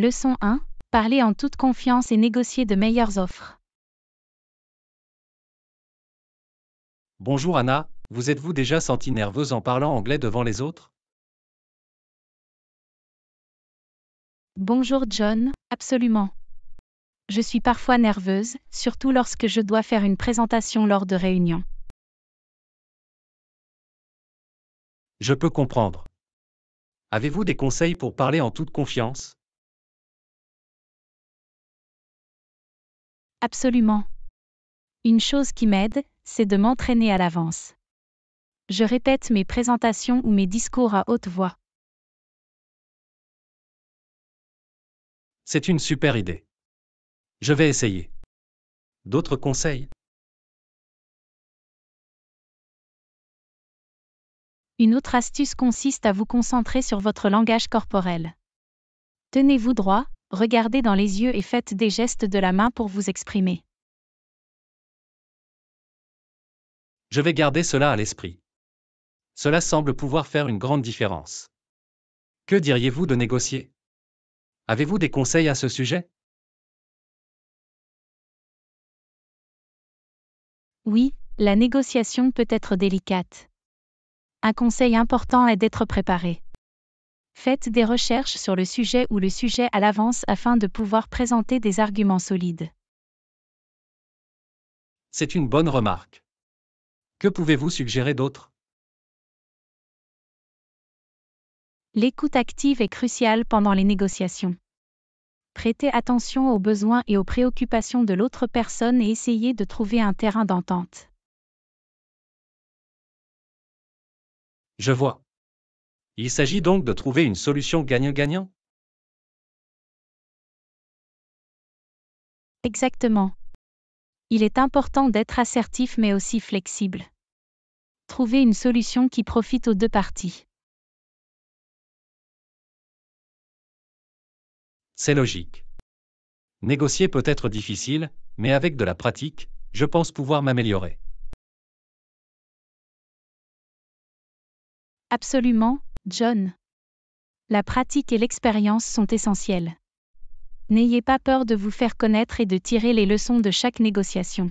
Leçon 1. Parler en toute confiance et négocier de meilleures offres. Bonjour Anna, vous êtes-vous déjà sentie nerveuse en parlant anglais devant les autres Bonjour John, absolument. Je suis parfois nerveuse, surtout lorsque je dois faire une présentation lors de réunions. Je peux comprendre. Avez-vous des conseils pour parler en toute confiance Absolument. Une chose qui m'aide, c'est de m'entraîner à l'avance. Je répète mes présentations ou mes discours à haute voix. C'est une super idée. Je vais essayer. D'autres conseils Une autre astuce consiste à vous concentrer sur votre langage corporel. Tenez-vous droit, regardez dans les yeux et faites des gestes de la main pour vous exprimer. Je vais garder cela à l'esprit. Cela semble pouvoir faire une grande différence. Que diriez-vous de négocier Avez-vous des conseils à ce sujet Oui, la négociation peut être délicate. Un conseil important est d'être préparé. Faites des recherches sur le sujet ou le sujet à l'avance afin de pouvoir présenter des arguments solides. C'est une bonne remarque. Que pouvez-vous suggérer d'autre L'écoute active est cruciale pendant les négociations. Prêtez attention aux besoins et aux préoccupations de l'autre personne et essayez de trouver un terrain d'entente. Je vois. Il s'agit donc de trouver une solution gagnant-gagnant Exactement. Il est important d'être assertif mais aussi flexible. Trouver une solution qui profite aux deux parties. C'est logique. Négocier peut être difficile, mais avec de la pratique, je pense pouvoir m'améliorer. Absolument, John. La pratique et l'expérience sont essentielles. N'ayez pas peur de vous faire connaître et de tirer les leçons de chaque négociation.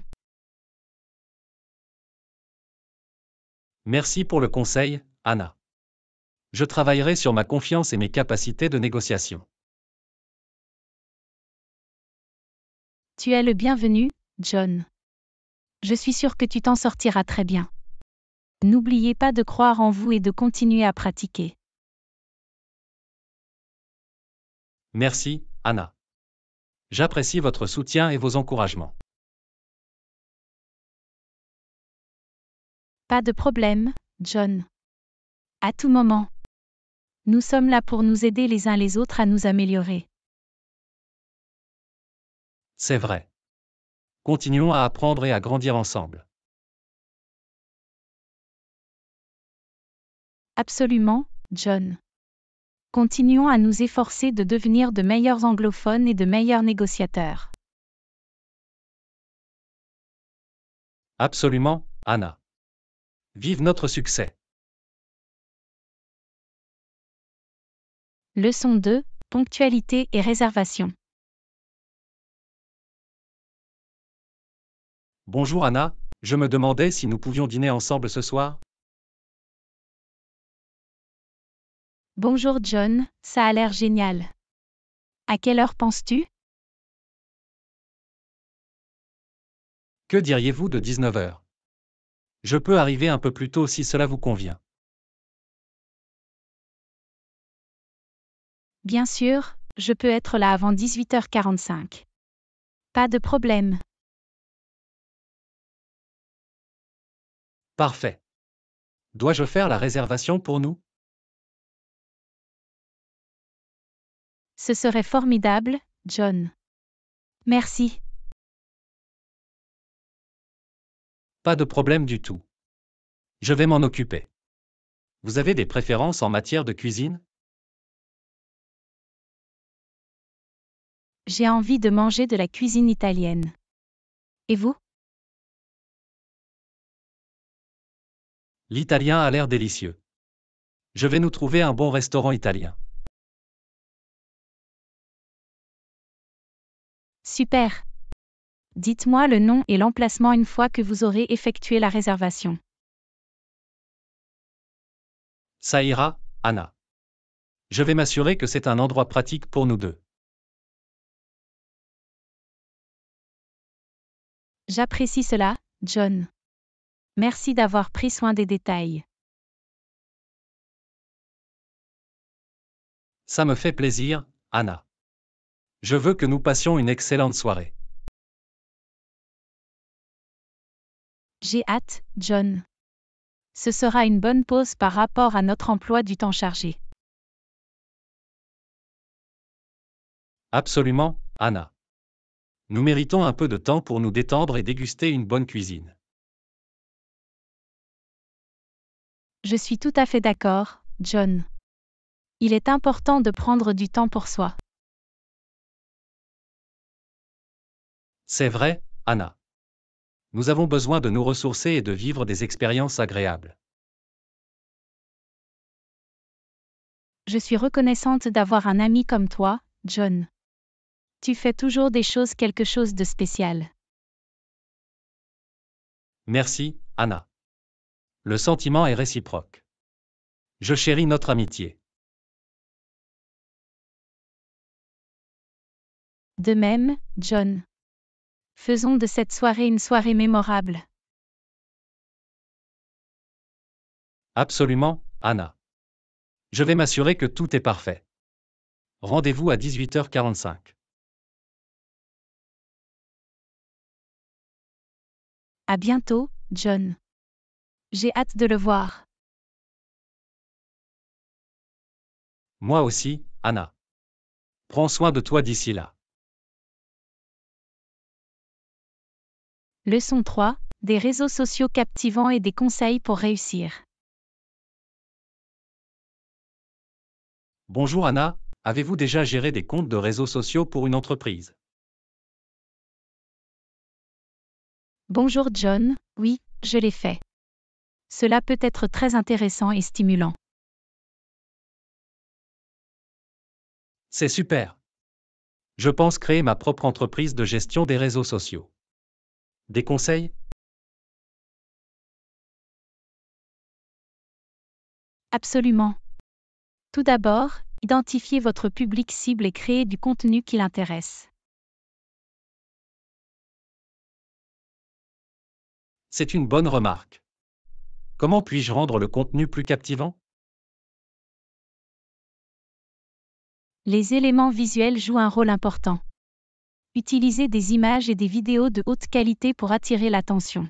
Merci pour le conseil, Anna. Je travaillerai sur ma confiance et mes capacités de négociation. Tu es le bienvenu, John. Je suis sûr que tu t'en sortiras très bien. N'oubliez pas de croire en vous et de continuer à pratiquer. Merci, Anna. J'apprécie votre soutien et vos encouragements. Pas de problème, John. À tout moment. Nous sommes là pour nous aider les uns les autres à nous améliorer. C'est vrai. Continuons à apprendre et à grandir ensemble. Absolument, John. Continuons à nous efforcer de devenir de meilleurs anglophones et de meilleurs négociateurs. Absolument, Anna. Vive notre succès. Leçon 2. Ponctualité et réservation. Bonjour Anna, je me demandais si nous pouvions dîner ensemble ce soir. Bonjour John, ça a l'air génial. À quelle heure penses-tu Que diriez-vous de 19h Je peux arriver un peu plus tôt si cela vous convient. Bien sûr, je peux être là avant 18h45. Pas de problème. Parfait. Dois-je faire la réservation pour nous Ce serait formidable, John. Merci. Pas de problème du tout. Je vais m'en occuper. Vous avez des préférences en matière de cuisine J'ai envie de manger de la cuisine italienne. Et vous L'italien a l'air délicieux. Je vais nous trouver un bon restaurant italien. Super. Dites-moi le nom et l'emplacement une fois que vous aurez effectué la réservation. Ça ira, Anna. Je vais m'assurer que c'est un endroit pratique pour nous deux. J'apprécie cela, John. Merci d'avoir pris soin des détails. Ça me fait plaisir, Anna. Je veux que nous passions une excellente soirée. J'ai hâte, John. Ce sera une bonne pause par rapport à notre emploi du temps chargé. Absolument, Anna. Nous méritons un peu de temps pour nous détendre et déguster une bonne cuisine. Je suis tout à fait d'accord, John. Il est important de prendre du temps pour soi. C'est vrai, Anna. Nous avons besoin de nous ressourcer et de vivre des expériences agréables. Je suis reconnaissante d'avoir un ami comme toi, John. Tu fais toujours des choses quelque chose de spécial. Merci, Anna. Le sentiment est réciproque. Je chéris notre amitié. De même, John. Faisons de cette soirée une soirée mémorable. Absolument, Anna. Je vais m'assurer que tout est parfait. Rendez-vous à 18h45. À bientôt, John. J'ai hâte de le voir. Moi aussi, Anna. Prends soin de toi d'ici là. Leçon 3. Des réseaux sociaux captivants et des conseils pour réussir. Bonjour Anna, avez-vous déjà géré des comptes de réseaux sociaux pour une entreprise Bonjour John, oui, je l'ai fait. Cela peut être très intéressant et stimulant. C'est super. Je pense créer ma propre entreprise de gestion des réseaux sociaux. Des conseils Absolument. Tout d'abord, identifiez votre public cible et créez du contenu qui l'intéresse. C'est une bonne remarque. Comment puis-je rendre le contenu plus captivant Les éléments visuels jouent un rôle important. Utilisez des images et des vidéos de haute qualité pour attirer l'attention.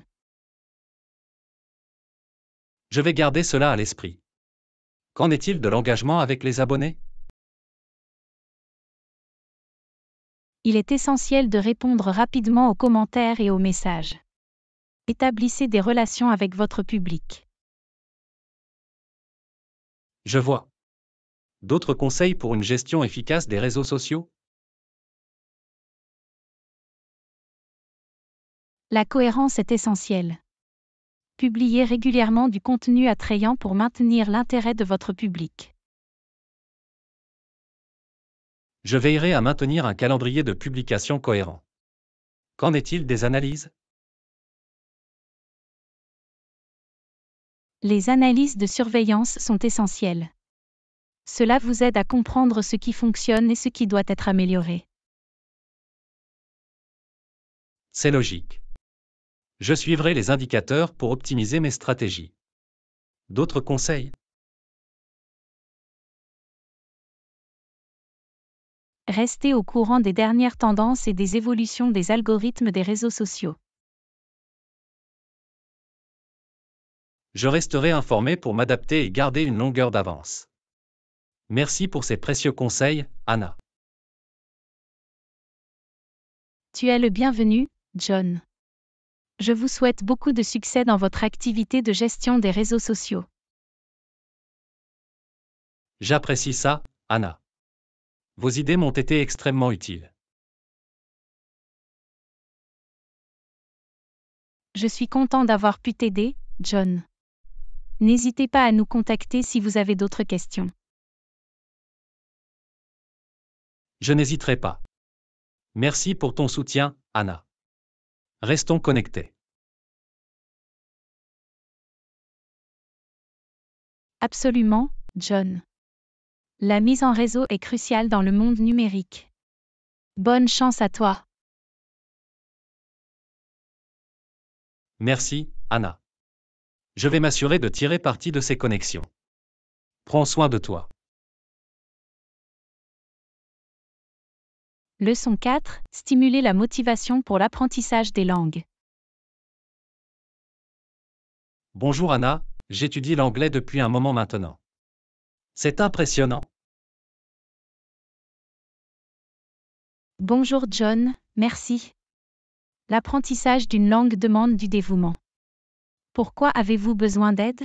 Je vais garder cela à l'esprit. Qu'en est-il de l'engagement avec les abonnés Il est essentiel de répondre rapidement aux commentaires et aux messages. Établissez des relations avec votre public. Je vois. D'autres conseils pour une gestion efficace des réseaux sociaux La cohérence est essentielle. Publiez régulièrement du contenu attrayant pour maintenir l'intérêt de votre public. Je veillerai à maintenir un calendrier de publication cohérent. Qu'en est-il des analyses Les analyses de surveillance sont essentielles. Cela vous aide à comprendre ce qui fonctionne et ce qui doit être amélioré. C'est logique. Je suivrai les indicateurs pour optimiser mes stratégies. D'autres conseils Restez au courant des dernières tendances et des évolutions des algorithmes des réseaux sociaux. Je resterai informé pour m'adapter et garder une longueur d'avance. Merci pour ces précieux conseils, Anna. Tu es le bienvenu, John. Je vous souhaite beaucoup de succès dans votre activité de gestion des réseaux sociaux. J'apprécie ça, Anna. Vos idées m'ont été extrêmement utiles. Je suis content d'avoir pu t'aider, John. N'hésitez pas à nous contacter si vous avez d'autres questions. Je n'hésiterai pas. Merci pour ton soutien, Anna. Restons connectés. Absolument, John. La mise en réseau est cruciale dans le monde numérique. Bonne chance à toi. Merci, Anna. Je vais m'assurer de tirer parti de ces connexions. Prends soin de toi. Leçon 4. Stimuler la motivation pour l'apprentissage des langues. Bonjour Anna, j'étudie l'anglais depuis un moment maintenant. C'est impressionnant. Bonjour John, merci. L'apprentissage d'une langue demande du dévouement. Pourquoi avez-vous besoin d'aide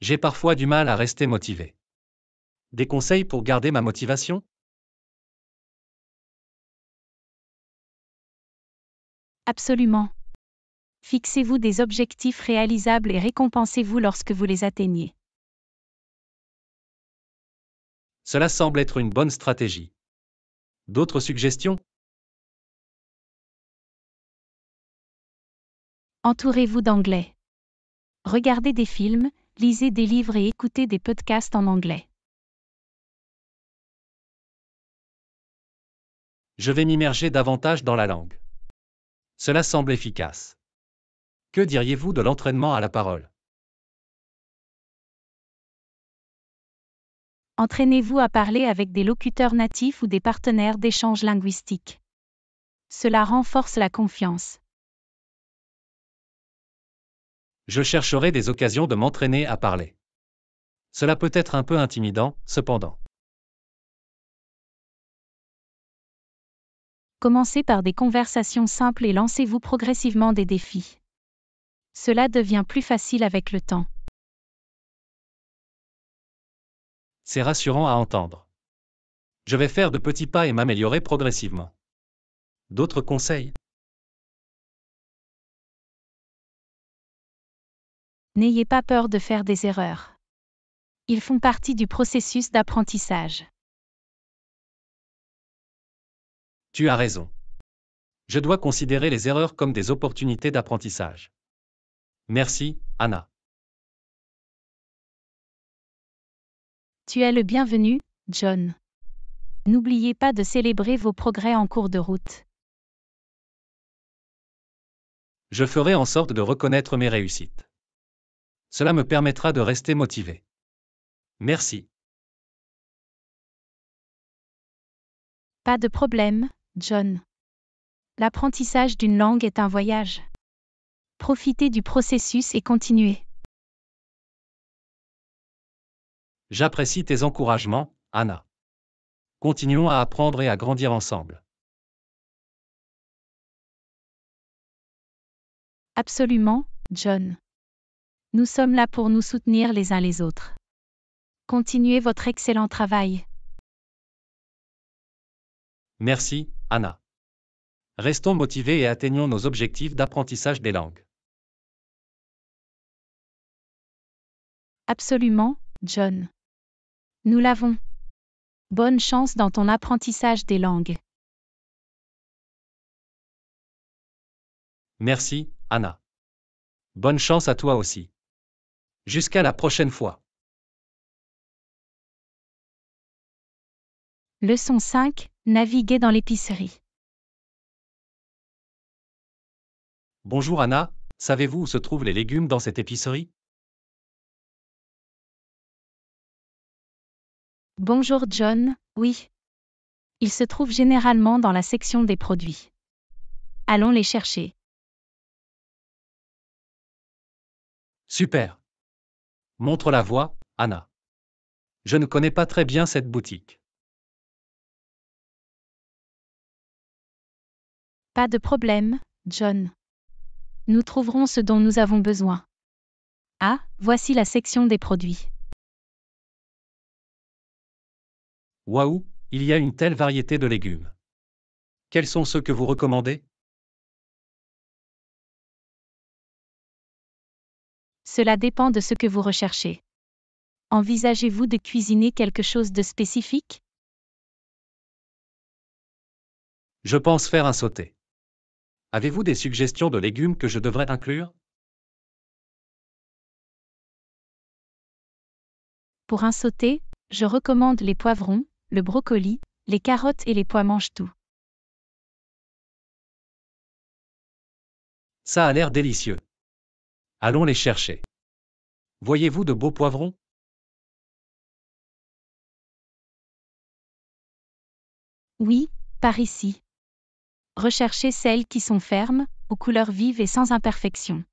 J'ai parfois du mal à rester motivé. Des conseils pour garder ma motivation Absolument. Fixez-vous des objectifs réalisables et récompensez-vous lorsque vous les atteignez. Cela semble être une bonne stratégie. D'autres suggestions Entourez-vous d'anglais. Regardez des films, lisez des livres et écoutez des podcasts en anglais. Je vais m'immerger davantage dans la langue. Cela semble efficace. Que diriez-vous de l'entraînement à la parole Entraînez-vous à parler avec des locuteurs natifs ou des partenaires d'échange linguistique. Cela renforce la confiance. Je chercherai des occasions de m'entraîner à parler. Cela peut être un peu intimidant, cependant. Commencez par des conversations simples et lancez-vous progressivement des défis. Cela devient plus facile avec le temps. C'est rassurant à entendre. Je vais faire de petits pas et m'améliorer progressivement. D'autres conseils N'ayez pas peur de faire des erreurs. Ils font partie du processus d'apprentissage. Tu as raison. Je dois considérer les erreurs comme des opportunités d'apprentissage. Merci, Anna. Tu es le bienvenu, John. N'oubliez pas de célébrer vos progrès en cours de route. Je ferai en sorte de reconnaître mes réussites. Cela me permettra de rester motivé. Merci. Pas de problème, John. L'apprentissage d'une langue est un voyage. Profitez du processus et continuez. J'apprécie tes encouragements, Anna. Continuons à apprendre et à grandir ensemble. Absolument, John. Nous sommes là pour nous soutenir les uns les autres. Continuez votre excellent travail. Merci, Anna. Restons motivés et atteignons nos objectifs d'apprentissage des langues. Absolument, John. Nous l'avons. Bonne chance dans ton apprentissage des langues. Merci, Anna. Bonne chance à toi aussi. Jusqu'à la prochaine fois. Leçon 5, Naviguer dans l'épicerie. Bonjour Anna, savez-vous où se trouvent les légumes dans cette épicerie Bonjour John, oui. Ils se trouvent généralement dans la section des produits. Allons les chercher. Super. Montre la voie, Anna. Je ne connais pas très bien cette boutique. Pas de problème, John. Nous trouverons ce dont nous avons besoin. Ah, voici la section des produits. Waouh, il y a une telle variété de légumes. Quels sont ceux que vous recommandez Cela dépend de ce que vous recherchez. Envisagez-vous de cuisiner quelque chose de spécifique Je pense faire un sauté. Avez-vous des suggestions de légumes que je devrais inclure Pour un sauté, je recommande les poivrons, le brocoli, les carottes et les pois mange-tout. Ça a l'air délicieux. Allons les chercher. Voyez-vous de beaux poivrons Oui, par ici recherchez celles qui sont fermes, aux couleurs vives et sans imperfection.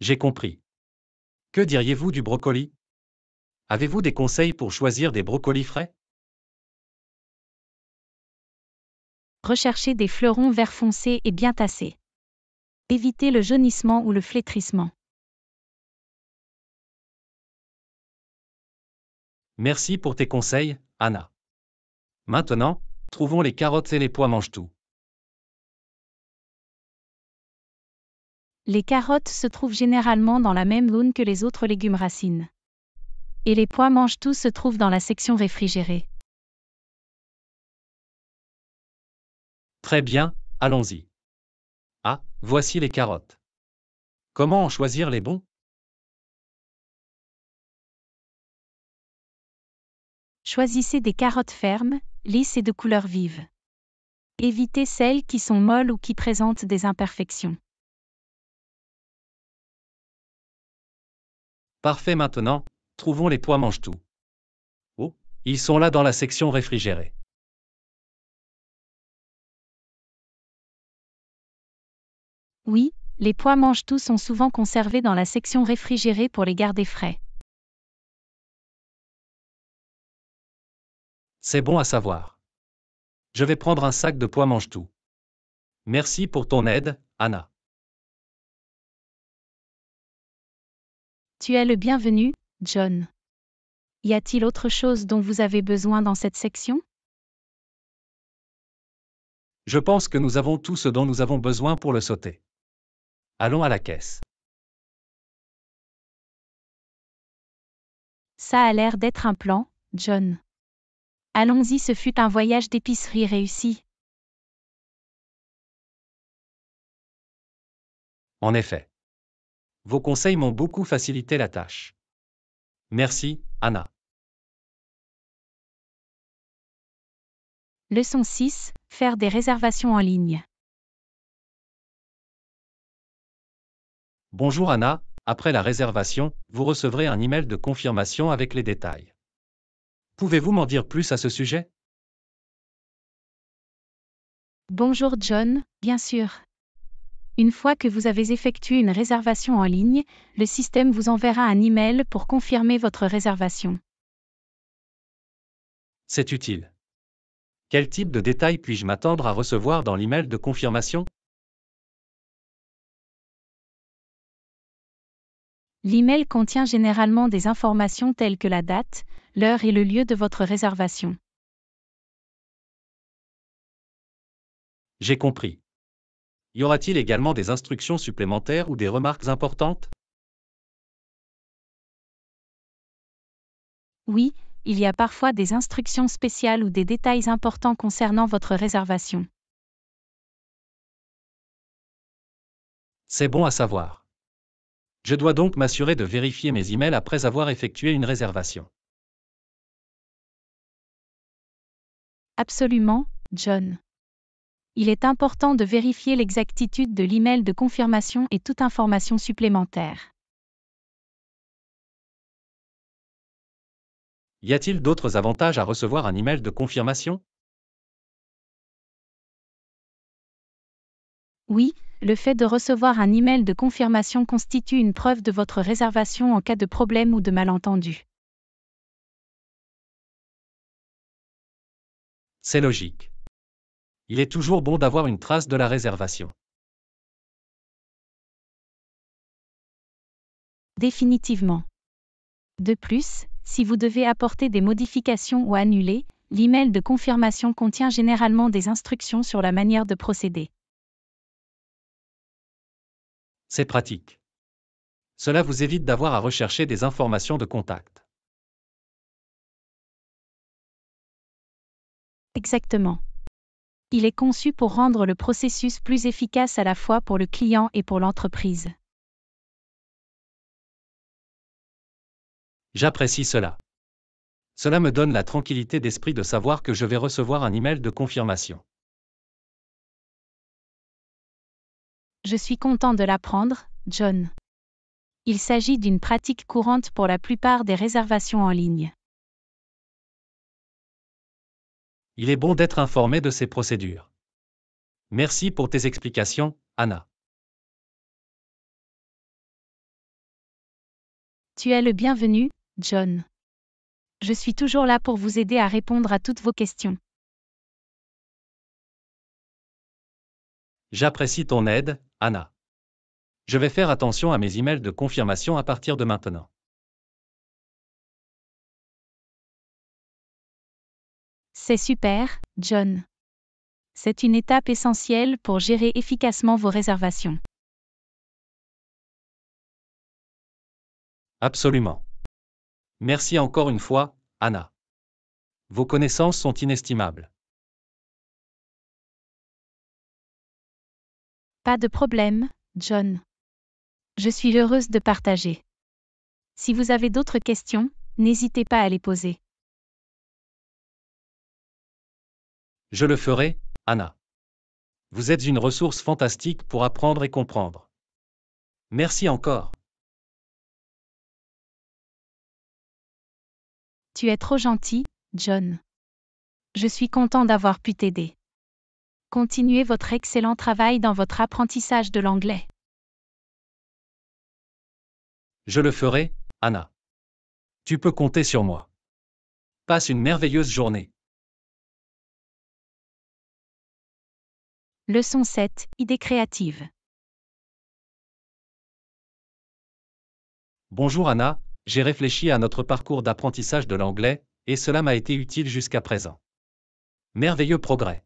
J'ai compris. Que diriez-vous du brocoli Avez-vous des conseils pour choisir des brocolis frais Recherchez des fleurons vert foncé et bien tassés. Évitez le jaunissement ou le flétrissement. Merci pour tes conseils, Anna. Maintenant, trouvons les carottes et les pois mangent tout. Les carottes se trouvent généralement dans la même zone que les autres légumes racines. Et les pois mangent tout se trouvent dans la section réfrigérée. Très bien, allons-y. Ah, voici les carottes. Comment en choisir les bons Choisissez des carottes fermes, lisses et de couleur vive. Évitez celles qui sont molles ou qui présentent des imperfections. Parfait maintenant, trouvons les pois mange-tout. Oh, ils sont là dans la section réfrigérée. Oui, les pois mange-tout sont souvent conservés dans la section réfrigérée pour les garder frais. C'est bon à savoir. Je vais prendre un sac de poids mange-tout. Merci pour ton aide, Anna. Tu es le bienvenu, John. Y a-t-il autre chose dont vous avez besoin dans cette section Je pense que nous avons tout ce dont nous avons besoin pour le sauter. Allons à la caisse. Ça a l'air d'être un plan, John. Allons-y, ce fut un voyage d'épicerie réussi. En effet. Vos conseils m'ont beaucoup facilité la tâche. Merci, Anna. Leçon 6. Faire des réservations en ligne. Bonjour Anna, après la réservation, vous recevrez un email de confirmation avec les détails. Pouvez-vous m'en dire plus à ce sujet Bonjour John, bien sûr. Une fois que vous avez effectué une réservation en ligne, le système vous enverra un email pour confirmer votre réservation. C'est utile. Quel type de détails puis-je m'attendre à recevoir dans l'email de confirmation L'email contient généralement des informations telles que la date, l'heure et le lieu de votre réservation. J'ai compris. Y aura-t-il également des instructions supplémentaires ou des remarques importantes Oui, il y a parfois des instructions spéciales ou des détails importants concernant votre réservation. C'est bon à savoir. Je dois donc m'assurer de vérifier mes emails après avoir effectué une réservation. Absolument, John. Il est important de vérifier l'exactitude de l'email de confirmation et toute information supplémentaire. Y a-t-il d'autres avantages à recevoir un email de confirmation Oui, le fait de recevoir un email de confirmation constitue une preuve de votre réservation en cas de problème ou de malentendu. C'est logique. Il est toujours bon d'avoir une trace de la réservation. Définitivement. De plus, si vous devez apporter des modifications ou annuler, l'email de confirmation contient généralement des instructions sur la manière de procéder. C'est pratique. Cela vous évite d'avoir à rechercher des informations de contact. Exactement. Il est conçu pour rendre le processus plus efficace à la fois pour le client et pour l'entreprise. J'apprécie cela. Cela me donne la tranquillité d'esprit de savoir que je vais recevoir un email de confirmation. Je suis content de l'apprendre, John. Il s'agit d'une pratique courante pour la plupart des réservations en ligne. il est bon d'être informé de ces procédures. Merci pour tes explications, Anna. Tu es le bienvenu, John. Je suis toujours là pour vous aider à répondre à toutes vos questions. J'apprécie ton aide, Anna. Je vais faire attention à mes emails de confirmation à partir de maintenant. C'est super, John. C'est une étape essentielle pour gérer efficacement vos réservations. Absolument. Merci encore une fois, Anna. Vos connaissances sont inestimables. Pas de problème, John. Je suis heureuse de partager. Si vous avez d'autres questions, n'hésitez pas à les poser. Je le ferai, Anna. Vous êtes une ressource fantastique pour apprendre et comprendre. Merci encore. Tu es trop gentil, John. Je suis content d'avoir pu t'aider. Continuez votre excellent travail dans votre apprentissage de l'anglais. Je le ferai, Anna. Tu peux compter sur moi. Passe une merveilleuse journée. Leçon 7, Idées créatives. Bonjour Anna, j'ai réfléchi à notre parcours d'apprentissage de l'anglais, et cela m'a été utile jusqu'à présent. Merveilleux progrès.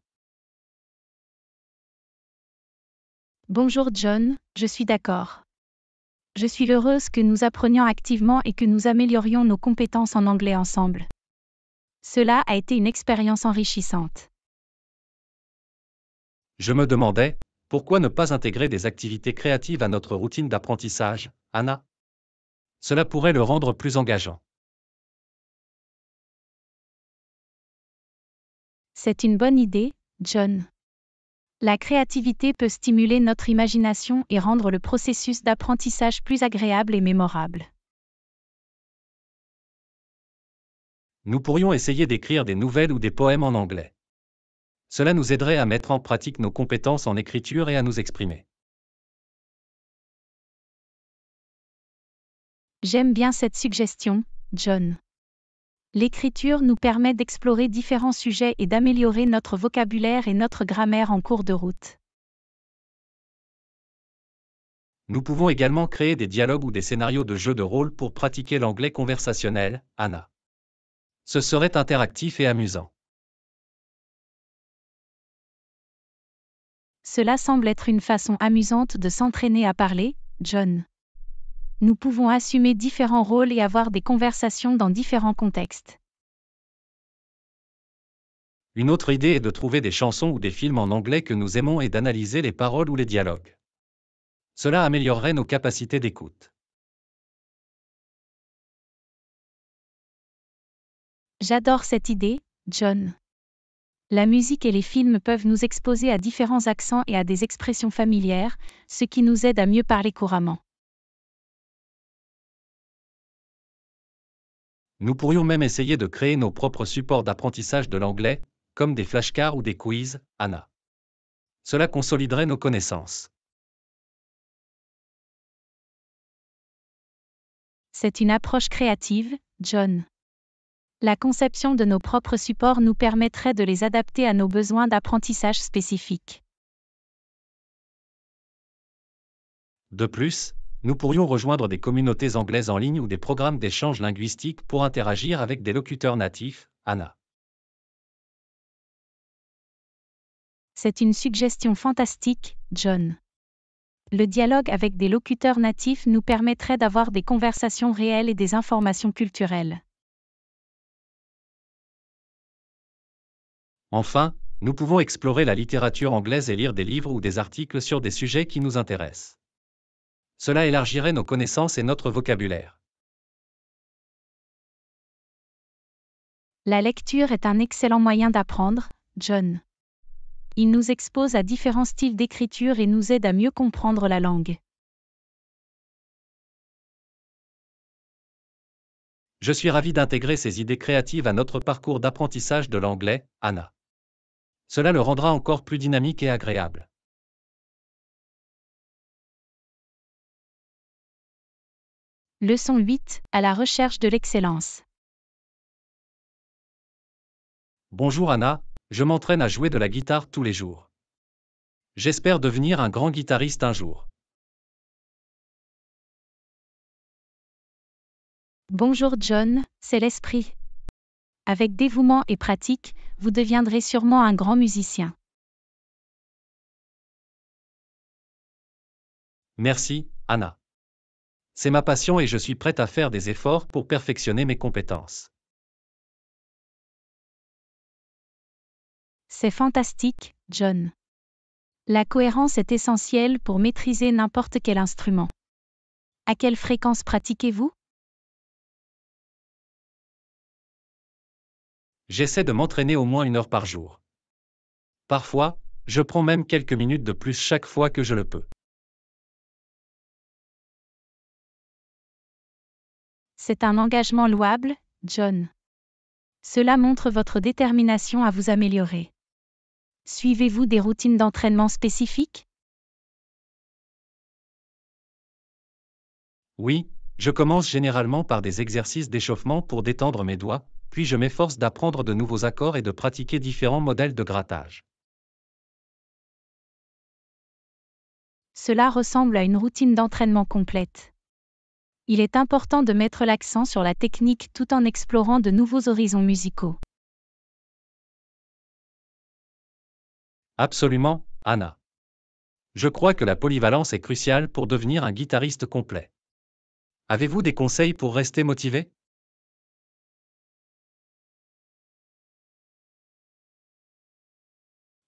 Bonjour John, je suis d'accord. Je suis heureuse que nous apprenions activement et que nous améliorions nos compétences en anglais ensemble. Cela a été une expérience enrichissante. Je me demandais, pourquoi ne pas intégrer des activités créatives à notre routine d'apprentissage, Anna Cela pourrait le rendre plus engageant. C'est une bonne idée, John. La créativité peut stimuler notre imagination et rendre le processus d'apprentissage plus agréable et mémorable. Nous pourrions essayer d'écrire des nouvelles ou des poèmes en anglais. Cela nous aiderait à mettre en pratique nos compétences en écriture et à nous exprimer. J'aime bien cette suggestion, John. L'écriture nous permet d'explorer différents sujets et d'améliorer notre vocabulaire et notre grammaire en cours de route. Nous pouvons également créer des dialogues ou des scénarios de jeux de rôle pour pratiquer l'anglais conversationnel, Anna. Ce serait interactif et amusant. Cela semble être une façon amusante de s'entraîner à parler, John. Nous pouvons assumer différents rôles et avoir des conversations dans différents contextes. Une autre idée est de trouver des chansons ou des films en anglais que nous aimons et d'analyser les paroles ou les dialogues. Cela améliorerait nos capacités d'écoute. J'adore cette idée, John. La musique et les films peuvent nous exposer à différents accents et à des expressions familières, ce qui nous aide à mieux parler couramment. Nous pourrions même essayer de créer nos propres supports d'apprentissage de l'anglais, comme des flashcards ou des quiz, Anna. Cela consoliderait nos connaissances. C'est une approche créative, John la conception de nos propres supports nous permettrait de les adapter à nos besoins d'apprentissage spécifiques. De plus, nous pourrions rejoindre des communautés anglaises en ligne ou des programmes d'échange linguistique pour interagir avec des locuteurs natifs, Anna. C'est une suggestion fantastique, John. Le dialogue avec des locuteurs natifs nous permettrait d'avoir des conversations réelles et des informations culturelles. Enfin, nous pouvons explorer la littérature anglaise et lire des livres ou des articles sur des sujets qui nous intéressent. Cela élargirait nos connaissances et notre vocabulaire. La lecture est un excellent moyen d'apprendre, John. Il nous expose à différents styles d'écriture et nous aide à mieux comprendre la langue. Je suis ravi d'intégrer ces idées créatives à notre parcours d'apprentissage de l'anglais, Anna. Cela le rendra encore plus dynamique et agréable. Leçon 8. À la recherche de l'excellence. Bonjour Anna, je m'entraîne à jouer de la guitare tous les jours. J'espère devenir un grand guitariste un jour. Bonjour John, c'est l'esprit. Avec dévouement et pratique, vous deviendrez sûrement un grand musicien. Merci, Anna. C'est ma passion et je suis prête à faire des efforts pour perfectionner mes compétences. C'est fantastique, John. La cohérence est essentielle pour maîtriser n'importe quel instrument. À quelle fréquence pratiquez-vous J'essaie de m'entraîner au moins une heure par jour. Parfois, je prends même quelques minutes de plus chaque fois que je le peux. C'est un engagement louable, John. Cela montre votre détermination à vous améliorer. Suivez-vous des routines d'entraînement spécifiques Oui, je commence généralement par des exercices d'échauffement pour détendre mes doigts, puis je m'efforce d'apprendre de nouveaux accords et de pratiquer différents modèles de grattage. Cela ressemble à une routine d'entraînement complète. Il est important de mettre l'accent sur la technique tout en explorant de nouveaux horizons musicaux. Absolument, Anna. Je crois que la polyvalence est cruciale pour devenir un guitariste complet. Avez-vous des conseils pour rester motivé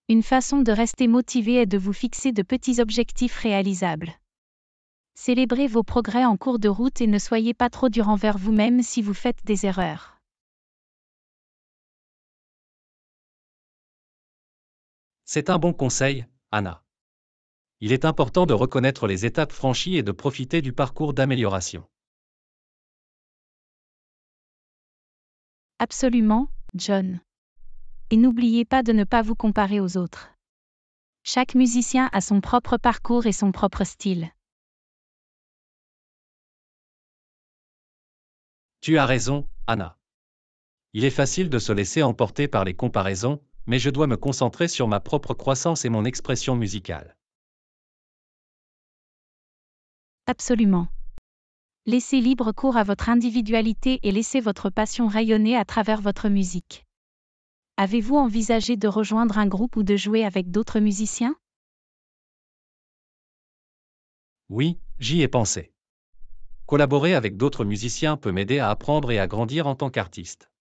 Une façon de rester motivé est de vous fixer de petits objectifs réalisables. Célébrez vos progrès en cours de route et ne soyez pas trop dur envers vous-même si vous faites des erreurs. C'est un bon conseil, Anna. Il est important de reconnaître les étapes franchies et de profiter du parcours d'amélioration. Absolument, John et n'oubliez pas de ne pas vous comparer aux autres. Chaque musicien a son propre parcours et son propre style. Tu as raison, Anna. Il est facile de se laisser emporter par les comparaisons, mais je dois me concentrer sur ma propre croissance et mon expression musicale. Absolument. Laissez libre cours à votre individualité et laissez votre passion rayonner à travers votre musique. Avez-vous envisagé de rejoindre un groupe ou de jouer avec d'autres musiciens Oui, j'y ai pensé. Collaborer avec d'autres musiciens peut m'aider à apprendre et à grandir en tant qu'artiste.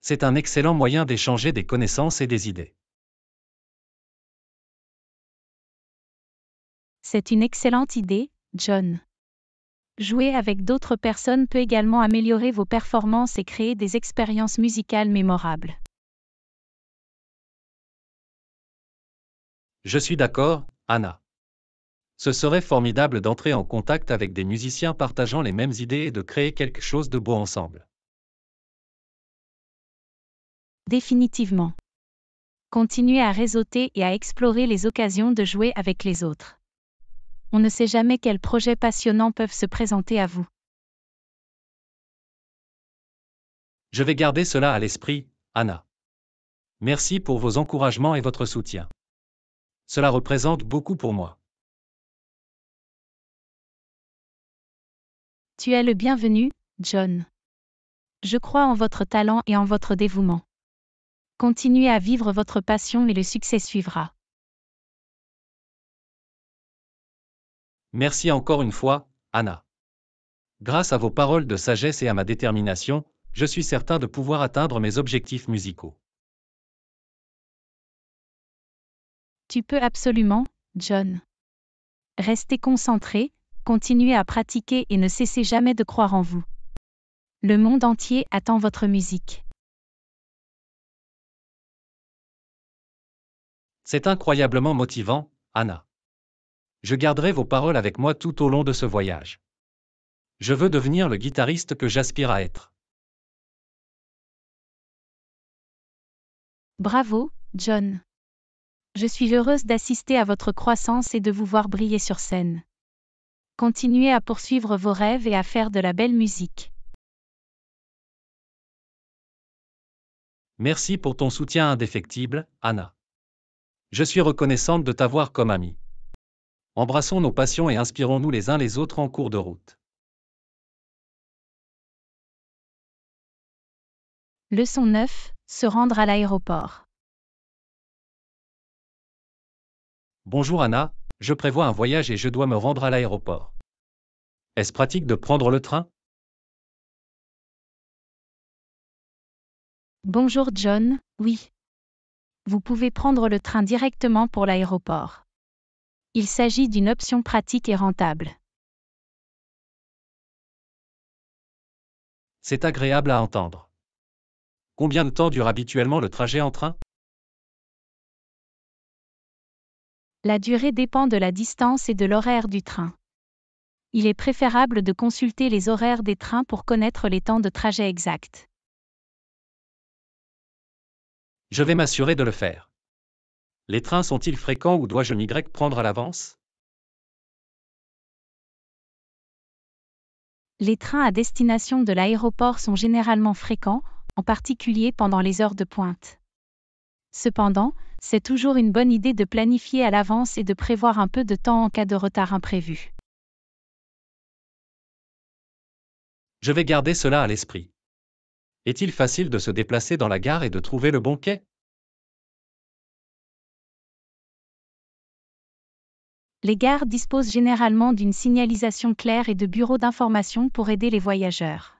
C'est un excellent moyen d'échanger des connaissances et des idées. C'est une excellente idée, John. Jouer avec d'autres personnes peut également améliorer vos performances et créer des expériences musicales mémorables. Je suis d'accord, Anna. Ce serait formidable d'entrer en contact avec des musiciens partageant les mêmes idées et de créer quelque chose de beau ensemble. Définitivement. Continuez à réseauter et à explorer les occasions de jouer avec les autres. On ne sait jamais quels projets passionnants peuvent se présenter à vous. Je vais garder cela à l'esprit, Anna. Merci pour vos encouragements et votre soutien. Cela représente beaucoup pour moi. Tu es le bienvenu, John. Je crois en votre talent et en votre dévouement. Continuez à vivre votre passion et le succès suivra. Merci encore une fois, Anna. Grâce à vos paroles de sagesse et à ma détermination, je suis certain de pouvoir atteindre mes objectifs musicaux. Tu peux absolument, John. Restez concentré, continuez à pratiquer et ne cessez jamais de croire en vous. Le monde entier attend votre musique. C'est incroyablement motivant, Anna. Je garderai vos paroles avec moi tout au long de ce voyage. Je veux devenir le guitariste que j'aspire à être. Bravo, John. Je suis heureuse d'assister à votre croissance et de vous voir briller sur scène. Continuez à poursuivre vos rêves et à faire de la belle musique. Merci pour ton soutien indéfectible, Anna. Je suis reconnaissante de t'avoir comme amie. Embrassons nos passions et inspirons-nous les uns les autres en cours de route. Leçon 9. Se rendre à l'aéroport. Bonjour Anna, je prévois un voyage et je dois me rendre à l'aéroport. Est-ce pratique de prendre le train Bonjour John, oui. Vous pouvez prendre le train directement pour l'aéroport. Il s'agit d'une option pratique et rentable. C'est agréable à entendre. Combien de temps dure habituellement le trajet en train La durée dépend de la distance et de l'horaire du train. Il est préférable de consulter les horaires des trains pour connaître les temps de trajet exacts. Je vais m'assurer de le faire. Les trains sont-ils fréquents ou dois-je m'y prendre à l'avance Les trains à destination de l'aéroport sont généralement fréquents, en particulier pendant les heures de pointe. Cependant, c'est toujours une bonne idée de planifier à l'avance et de prévoir un peu de temps en cas de retard imprévu. Je vais garder cela à l'esprit. Est-il facile de se déplacer dans la gare et de trouver le bon quai Les gares disposent généralement d'une signalisation claire et de bureaux d'information pour aider les voyageurs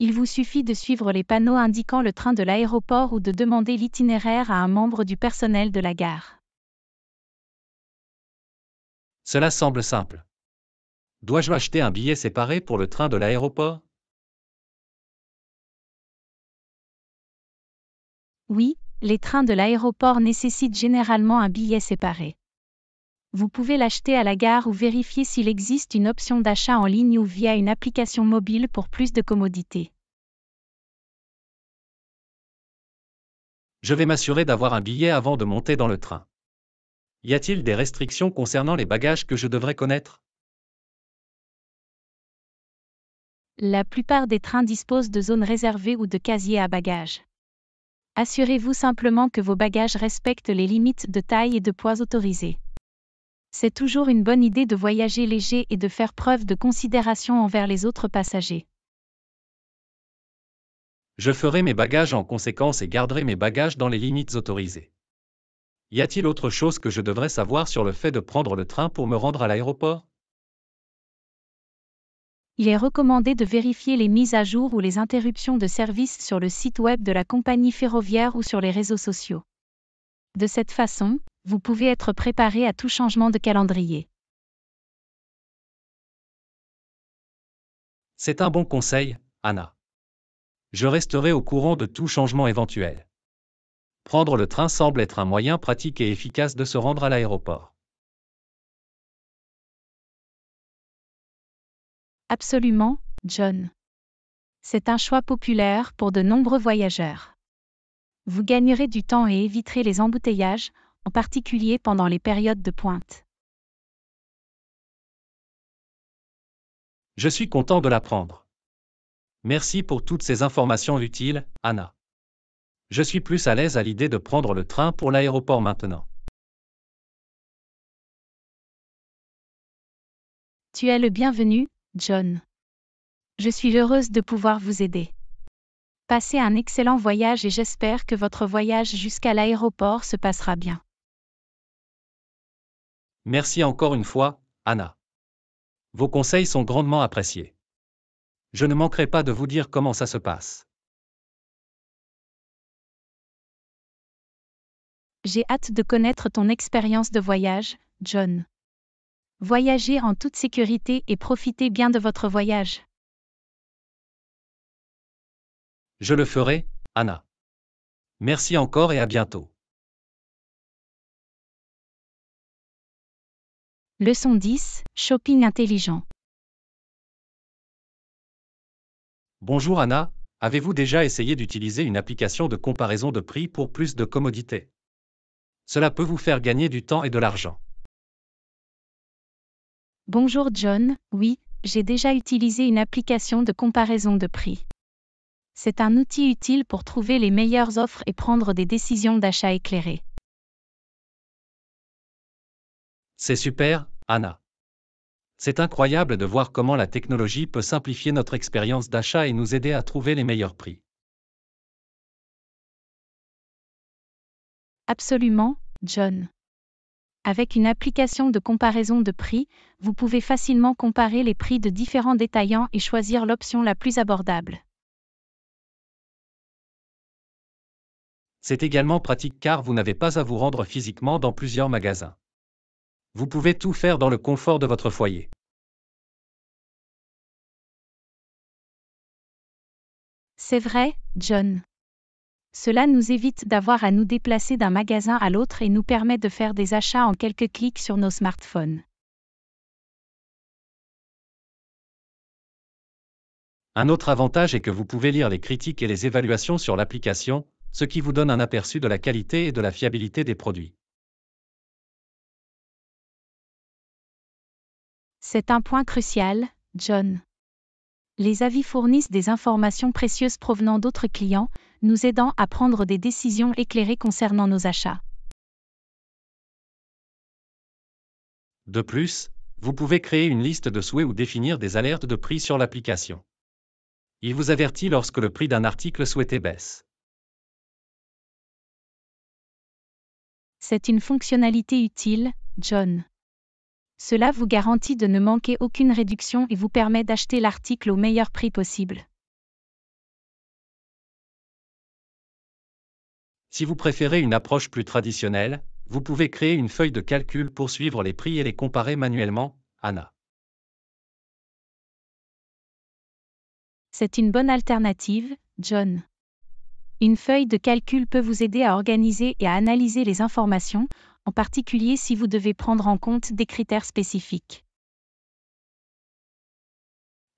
il vous suffit de suivre les panneaux indiquant le train de l'aéroport ou de demander l'itinéraire à un membre du personnel de la gare. Cela semble simple. Dois-je acheter un billet séparé pour le train de l'aéroport Oui, les trains de l'aéroport nécessitent généralement un billet séparé vous pouvez l'acheter à la gare ou vérifier s'il existe une option d'achat en ligne ou via une application mobile pour plus de commodité. Je vais m'assurer d'avoir un billet avant de monter dans le train. Y a-t-il des restrictions concernant les bagages que je devrais connaître La plupart des trains disposent de zones réservées ou de casiers à bagages. Assurez-vous simplement que vos bagages respectent les limites de taille et de poids autorisées c'est toujours une bonne idée de voyager léger et de faire preuve de considération envers les autres passagers. Je ferai mes bagages en conséquence et garderai mes bagages dans les limites autorisées. Y a-t-il autre chose que je devrais savoir sur le fait de prendre le train pour me rendre à l'aéroport Il est recommandé de vérifier les mises à jour ou les interruptions de service sur le site web de la compagnie ferroviaire ou sur les réseaux sociaux. De cette façon, vous pouvez être préparé à tout changement de calendrier. C'est un bon conseil, Anna. Je resterai au courant de tout changement éventuel. Prendre le train semble être un moyen pratique et efficace de se rendre à l'aéroport. Absolument, John. C'est un choix populaire pour de nombreux voyageurs. Vous gagnerez du temps et éviterez les embouteillages, en particulier pendant les périodes de pointe. Je suis content de l'apprendre. Merci pour toutes ces informations utiles, Anna. Je suis plus à l'aise à l'idée de prendre le train pour l'aéroport maintenant. Tu es le bienvenu, John. Je suis heureuse de pouvoir vous aider. Passez un excellent voyage et j'espère que votre voyage jusqu'à l'aéroport se passera bien. Merci encore une fois, Anna. Vos conseils sont grandement appréciés. Je ne manquerai pas de vous dire comment ça se passe. J'ai hâte de connaître ton expérience de voyage, John. Voyagez en toute sécurité et profitez bien de votre voyage. Je le ferai, Anna. Merci encore et à bientôt. Leçon 10. Shopping intelligent. Bonjour Anna, avez-vous déjà essayé d'utiliser une application de comparaison de prix pour plus de commodité Cela peut vous faire gagner du temps et de l'argent. Bonjour John, oui, j'ai déjà utilisé une application de comparaison de prix c'est un outil utile pour trouver les meilleures offres et prendre des décisions d'achat éclairées. C'est super, Anna. C'est incroyable de voir comment la technologie peut simplifier notre expérience d'achat et nous aider à trouver les meilleurs prix. Absolument, John. Avec une application de comparaison de prix, vous pouvez facilement comparer les prix de différents détaillants et choisir l'option la plus abordable. C'est également pratique car vous n'avez pas à vous rendre physiquement dans plusieurs magasins. Vous pouvez tout faire dans le confort de votre foyer. C'est vrai, John. Cela nous évite d'avoir à nous déplacer d'un magasin à l'autre et nous permet de faire des achats en quelques clics sur nos smartphones. Un autre avantage est que vous pouvez lire les critiques et les évaluations sur l'application, ce qui vous donne un aperçu de la qualité et de la fiabilité des produits. C'est un point crucial, John. Les avis fournissent des informations précieuses provenant d'autres clients, nous aidant à prendre des décisions éclairées concernant nos achats. De plus, vous pouvez créer une liste de souhaits ou définir des alertes de prix sur l'application. Il vous avertit lorsque le prix d'un article souhaité baisse. C'est une fonctionnalité utile, John. Cela vous garantit de ne manquer aucune réduction et vous permet d'acheter l'article au meilleur prix possible. Si vous préférez une approche plus traditionnelle, vous pouvez créer une feuille de calcul pour suivre les prix et les comparer manuellement, Anna. C'est une bonne alternative, John. Une feuille de calcul peut vous aider à organiser et à analyser les informations, en particulier si vous devez prendre en compte des critères spécifiques.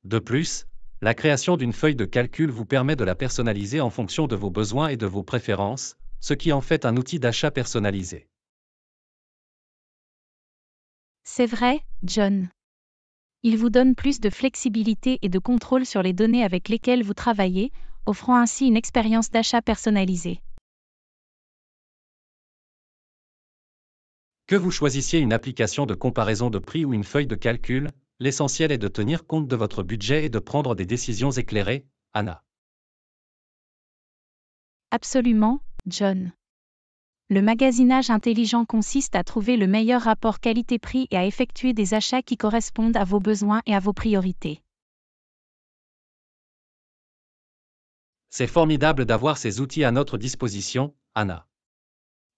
De plus, la création d'une feuille de calcul vous permet de la personnaliser en fonction de vos besoins et de vos préférences, ce qui en fait un outil d'achat personnalisé. C'est vrai, John. Il vous donne plus de flexibilité et de contrôle sur les données avec lesquelles vous travaillez, offrant ainsi une expérience d'achat personnalisée. Que vous choisissiez une application de comparaison de prix ou une feuille de calcul, l'essentiel est de tenir compte de votre budget et de prendre des décisions éclairées, Anna. Absolument, John. Le magasinage intelligent consiste à trouver le meilleur rapport qualité-prix et à effectuer des achats qui correspondent à vos besoins et à vos priorités. C'est formidable d'avoir ces outils à notre disposition, Anna.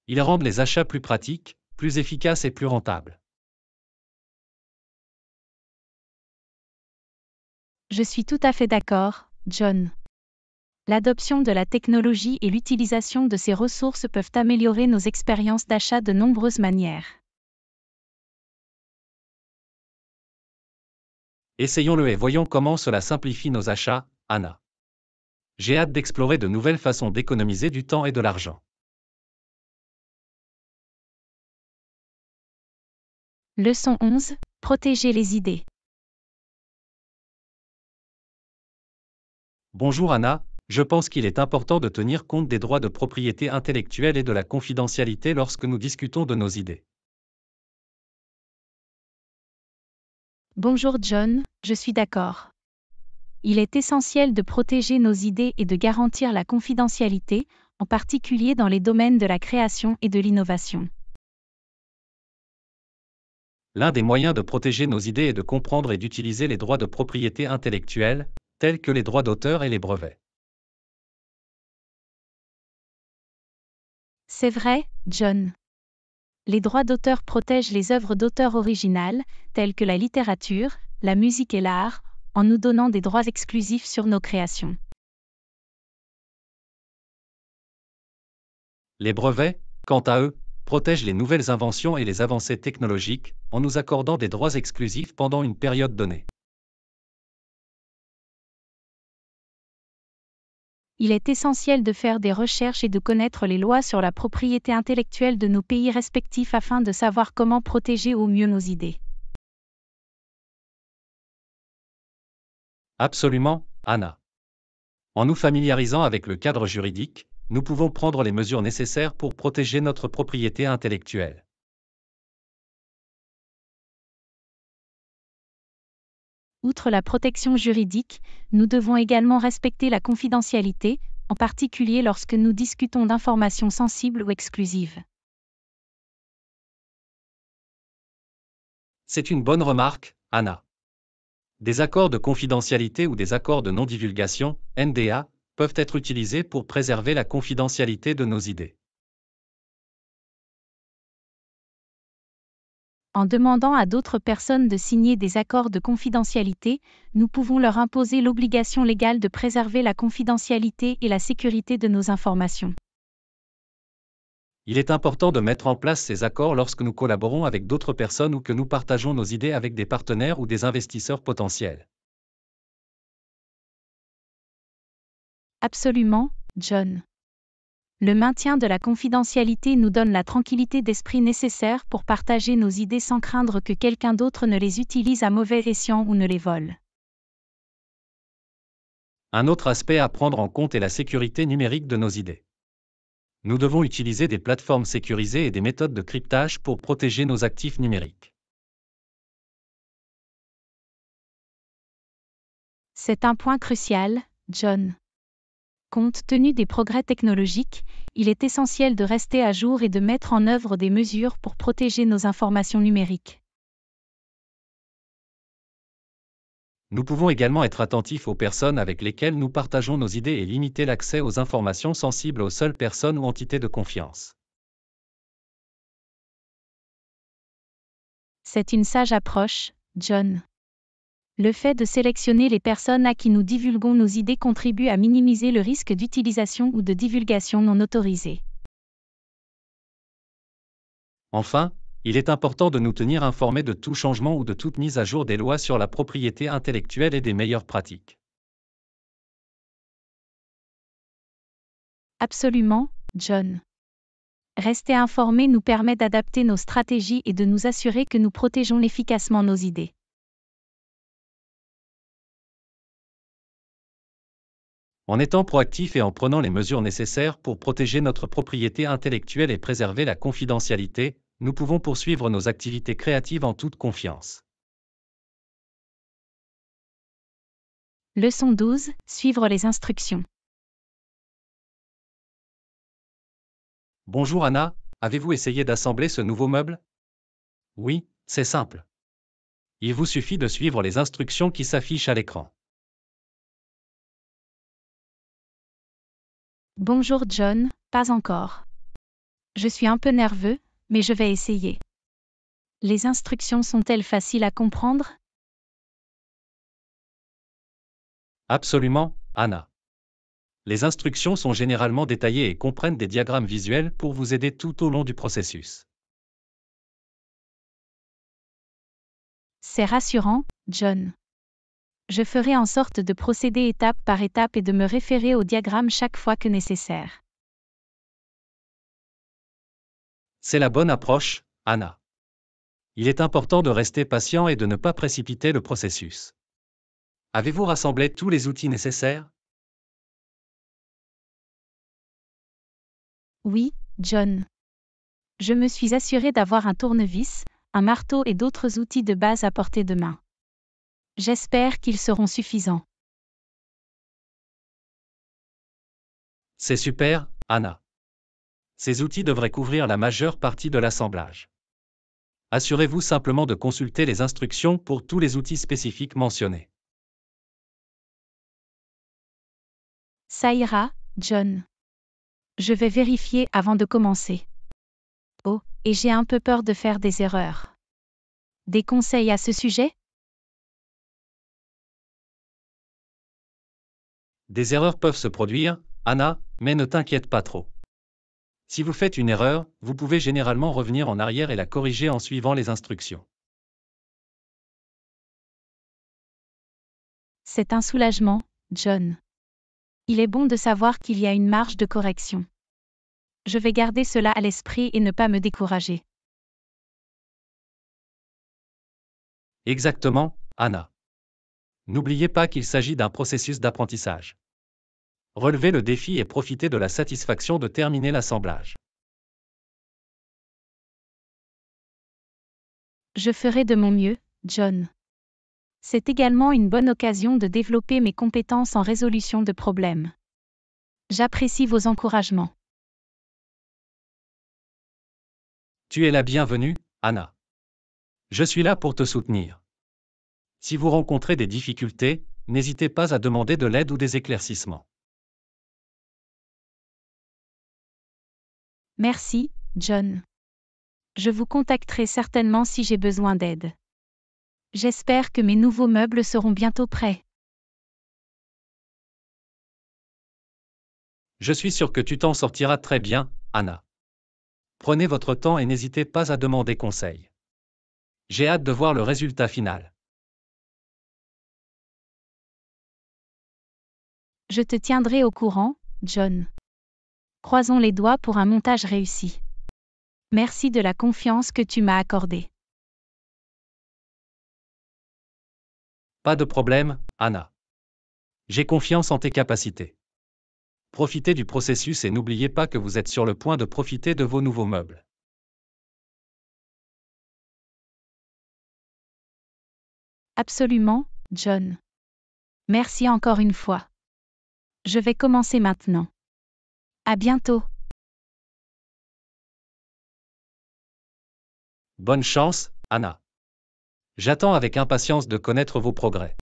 Ils rendent les achats plus pratiques, plus efficaces et plus rentables. Je suis tout à fait d'accord, John. L'adoption de la technologie et l'utilisation de ces ressources peuvent améliorer nos expériences d'achat de nombreuses manières. Essayons-le et voyons comment cela simplifie nos achats, Anna. J'ai hâte d'explorer de nouvelles façons d'économiser du temps et de l'argent. Leçon 11. Protéger les idées. Bonjour Anna, je pense qu'il est important de tenir compte des droits de propriété intellectuelle et de la confidentialité lorsque nous discutons de nos idées. Bonjour John, je suis d'accord il est essentiel de protéger nos idées et de garantir la confidentialité, en particulier dans les domaines de la création et de l'innovation. L'un des moyens de protéger nos idées est de comprendre et d'utiliser les droits de propriété intellectuelle, tels que les droits d'auteur et les brevets. C'est vrai, John. Les droits d'auteur protègent les œuvres d'auteur originales, telles que la littérature, la musique et l'art, en nous donnant des droits exclusifs sur nos créations. Les brevets, quant à eux, protègent les nouvelles inventions et les avancées technologiques en nous accordant des droits exclusifs pendant une période donnée. il est essentiel de faire des recherches et de connaître les lois sur la propriété intellectuelle de nos pays respectifs afin de savoir comment protéger au mieux nos idées. Absolument, Anna. En nous familiarisant avec le cadre juridique, nous pouvons prendre les mesures nécessaires pour protéger notre propriété intellectuelle. Outre la protection juridique, nous devons également respecter la confidentialité, en particulier lorsque nous discutons d'informations sensibles ou exclusives. C'est une bonne remarque, Anna. Des accords de confidentialité ou des accords de non-divulgation, NDA, peuvent être utilisés pour préserver la confidentialité de nos idées. En demandant à d'autres personnes de signer des accords de confidentialité, nous pouvons leur imposer l'obligation légale de préserver la confidentialité et la sécurité de nos informations. Il est important de mettre en place ces accords lorsque nous collaborons avec d'autres personnes ou que nous partageons nos idées avec des partenaires ou des investisseurs potentiels. Absolument, John. Le maintien de la confidentialité nous donne la tranquillité d'esprit nécessaire pour partager nos idées sans craindre que quelqu'un d'autre ne les utilise à mauvais escient ou ne les vole. Un autre aspect à prendre en compte est la sécurité numérique de nos idées nous devons utiliser des plateformes sécurisées et des méthodes de cryptage pour protéger nos actifs numériques. C'est un point crucial, John. Compte tenu des progrès technologiques, il est essentiel de rester à jour et de mettre en œuvre des mesures pour protéger nos informations numériques. Nous pouvons également être attentifs aux personnes avec lesquelles nous partageons nos idées et limiter l'accès aux informations sensibles aux seules personnes ou entités de confiance. C'est une sage approche, John. Le fait de sélectionner les personnes à qui nous divulguons nos idées contribue à minimiser le risque d'utilisation ou de divulgation non autorisée. Enfin, il est important de nous tenir informés de tout changement ou de toute mise à jour des lois sur la propriété intellectuelle et des meilleures pratiques. Absolument, John. Rester informé nous permet d'adapter nos stratégies et de nous assurer que nous protégeons efficacement nos idées. En étant proactif et en prenant les mesures nécessaires pour protéger notre propriété intellectuelle et préserver la confidentialité, nous pouvons poursuivre nos activités créatives en toute confiance. Leçon 12. Suivre les instructions. Bonjour Anna, avez-vous essayé d'assembler ce nouveau meuble Oui, c'est simple. Il vous suffit de suivre les instructions qui s'affichent à l'écran. Bonjour John, pas encore. Je suis un peu nerveux, mais je vais essayer. Les instructions sont-elles faciles à comprendre Absolument, Anna. Les instructions sont généralement détaillées et comprennent des diagrammes visuels pour vous aider tout au long du processus. C'est rassurant, John. Je ferai en sorte de procéder étape par étape et de me référer au diagramme chaque fois que nécessaire. C'est la bonne approche, Anna. Il est important de rester patient et de ne pas précipiter le processus. Avez-vous rassemblé tous les outils nécessaires Oui, John. Je me suis assuré d'avoir un tournevis, un marteau et d'autres outils de base à portée de main. J'espère qu'ils seront suffisants. C'est super, Anna. Ces outils devraient couvrir la majeure partie de l'assemblage. Assurez-vous simplement de consulter les instructions pour tous les outils spécifiques mentionnés. Ça ira, John. Je vais vérifier avant de commencer. Oh, et j'ai un peu peur de faire des erreurs. Des conseils à ce sujet Des erreurs peuvent se produire, Anna, mais ne t'inquiète pas trop. Si vous faites une erreur, vous pouvez généralement revenir en arrière et la corriger en suivant les instructions. C'est un soulagement, John. Il est bon de savoir qu'il y a une marge de correction. Je vais garder cela à l'esprit et ne pas me décourager. Exactement, Anna. N'oubliez pas qu'il s'agit d'un processus d'apprentissage relevez le défi et profitez de la satisfaction de terminer l'assemblage. Je ferai de mon mieux, John. C'est également une bonne occasion de développer mes compétences en résolution de problèmes. J'apprécie vos encouragements. Tu es la bienvenue, Anna. Je suis là pour te soutenir. Si vous rencontrez des difficultés, n'hésitez pas à demander de l'aide ou des éclaircissements. Merci, John. Je vous contacterai certainement si j'ai besoin d'aide. J'espère que mes nouveaux meubles seront bientôt prêts. Je suis sûr que tu t'en sortiras très bien, Anna. Prenez votre temps et n'hésitez pas à demander conseil. J'ai hâte de voir le résultat final. Je te tiendrai au courant, John. Croisons les doigts pour un montage réussi. Merci de la confiance que tu m'as accordée. Pas de problème, Anna. J'ai confiance en tes capacités. Profitez du processus et n'oubliez pas que vous êtes sur le point de profiter de vos nouveaux meubles. Absolument, John. Merci encore une fois. Je vais commencer maintenant. À bientôt. Bonne chance, Anna. J'attends avec impatience de connaître vos progrès.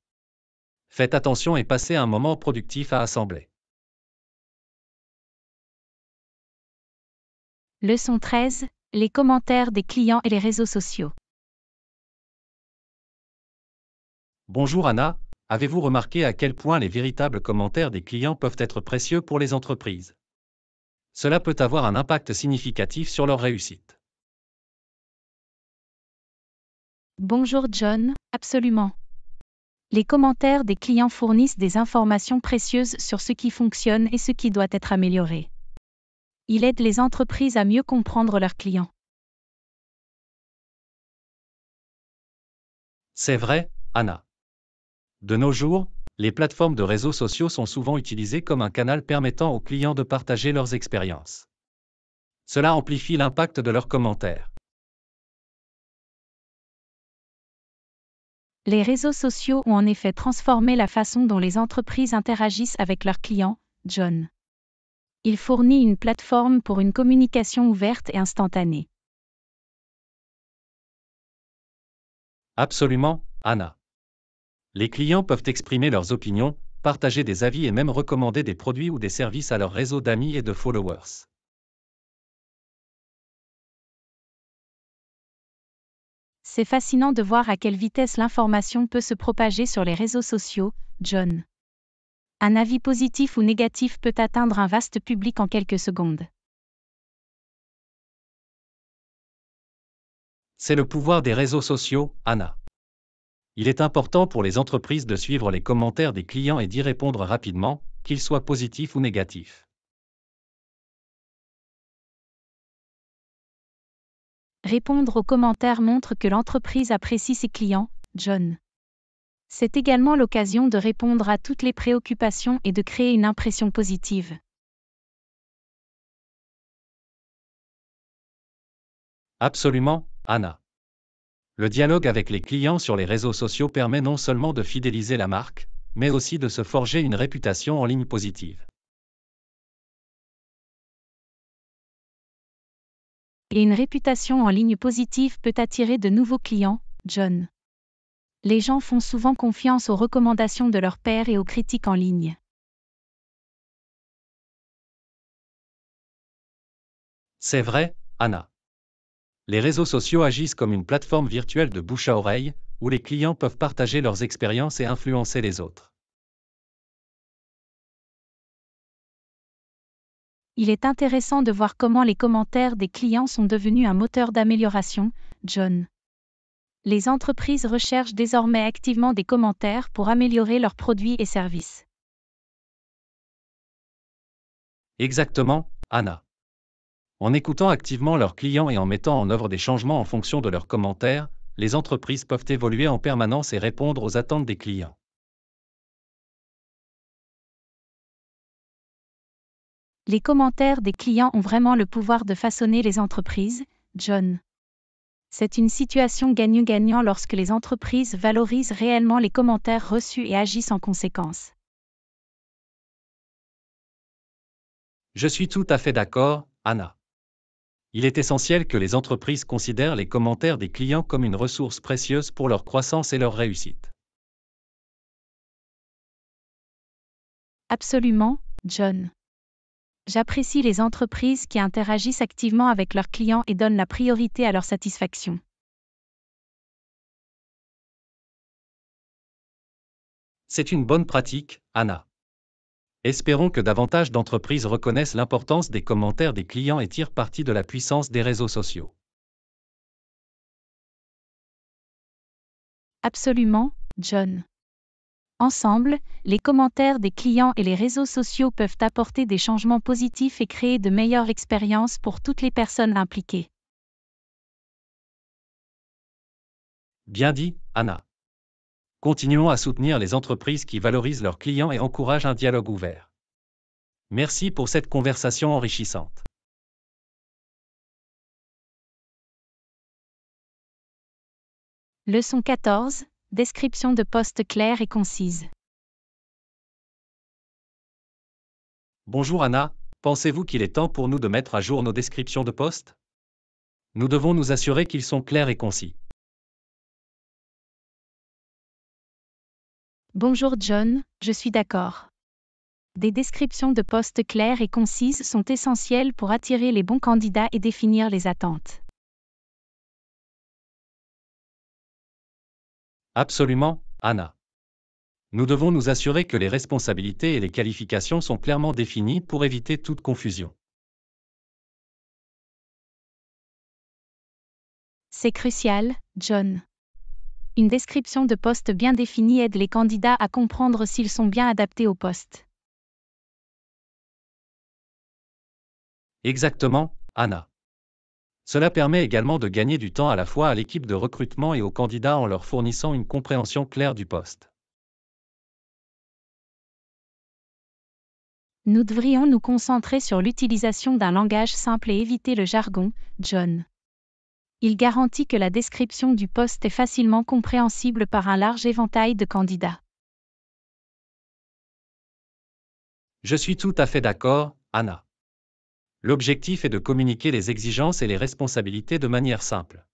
Faites attention et passez un moment productif à assembler. Leçon 13. Les commentaires des clients et les réseaux sociaux. Bonjour Anna, avez-vous remarqué à quel point les véritables commentaires des clients peuvent être précieux pour les entreprises cela peut avoir un impact significatif sur leur réussite. Bonjour John, absolument. Les commentaires des clients fournissent des informations précieuses sur ce qui fonctionne et ce qui doit être amélioré. Il aide les entreprises à mieux comprendre leurs clients. C'est vrai, Anna. De nos jours, les plateformes de réseaux sociaux sont souvent utilisées comme un canal permettant aux clients de partager leurs expériences. Cela amplifie l'impact de leurs commentaires. Les réseaux sociaux ont en effet transformé la façon dont les entreprises interagissent avec leurs clients, John. Ils fournissent une plateforme pour une communication ouverte et instantanée. Absolument, Anna. Les clients peuvent exprimer leurs opinions, partager des avis et même recommander des produits ou des services à leur réseau d'amis et de followers. C'est fascinant de voir à quelle vitesse l'information peut se propager sur les réseaux sociaux, John. Un avis positif ou négatif peut atteindre un vaste public en quelques secondes. C'est le pouvoir des réseaux sociaux, Anna il est important pour les entreprises de suivre les commentaires des clients et d'y répondre rapidement, qu'ils soient positifs ou négatifs. Répondre aux commentaires montre que l'entreprise apprécie ses clients, John. C'est également l'occasion de répondre à toutes les préoccupations et de créer une impression positive. Absolument, Anna. Le dialogue avec les clients sur les réseaux sociaux permet non seulement de fidéliser la marque, mais aussi de se forger une réputation en ligne positive. Et une réputation en ligne positive peut attirer de nouveaux clients, John. Les gens font souvent confiance aux recommandations de leur père et aux critiques en ligne. C'est vrai, Anna. Les réseaux sociaux agissent comme une plateforme virtuelle de bouche à oreille, où les clients peuvent partager leurs expériences et influencer les autres. Il est intéressant de voir comment les commentaires des clients sont devenus un moteur d'amélioration, John. Les entreprises recherchent désormais activement des commentaires pour améliorer leurs produits et services. Exactement, Anna. En écoutant activement leurs clients et en mettant en œuvre des changements en fonction de leurs commentaires, les entreprises peuvent évoluer en permanence et répondre aux attentes des clients. Les commentaires des clients ont vraiment le pouvoir de façonner les entreprises, John. C'est une situation gagnant-gagnant lorsque les entreprises valorisent réellement les commentaires reçus et agissent en conséquence. Je suis tout à fait d'accord, Anna il est essentiel que les entreprises considèrent les commentaires des clients comme une ressource précieuse pour leur croissance et leur réussite. Absolument, John. J'apprécie les entreprises qui interagissent activement avec leurs clients et donnent la priorité à leur satisfaction. C'est une bonne pratique, Anna. Espérons que davantage d'entreprises reconnaissent l'importance des commentaires des clients et tirent parti de la puissance des réseaux sociaux. Absolument, John. Ensemble, les commentaires des clients et les réseaux sociaux peuvent apporter des changements positifs et créer de meilleures expériences pour toutes les personnes impliquées. Bien dit, Anna. Continuons à soutenir les entreprises qui valorisent leurs clients et encouragent un dialogue ouvert. Merci pour cette conversation enrichissante. Leçon 14. Description de poste claire et concise. Bonjour Anna, pensez-vous qu'il est temps pour nous de mettre à jour nos descriptions de poste Nous devons nous assurer qu'ils sont clairs et concis. Bonjour John, je suis d'accord. Des descriptions de postes claires et concises sont essentielles pour attirer les bons candidats et définir les attentes. Absolument, Anna. Nous devons nous assurer que les responsabilités et les qualifications sont clairement définies pour éviter toute confusion. C'est crucial, John. Une description de poste bien définie aide les candidats à comprendre s'ils sont bien adaptés au poste. Exactement, Anna. Cela permet également de gagner du temps à la fois à l'équipe de recrutement et aux candidats en leur fournissant une compréhension claire du poste. Nous devrions nous concentrer sur l'utilisation d'un langage simple et éviter le jargon, John il garantit que la description du poste est facilement compréhensible par un large éventail de candidats. Je suis tout à fait d'accord, Anna. L'objectif est de communiquer les exigences et les responsabilités de manière simple.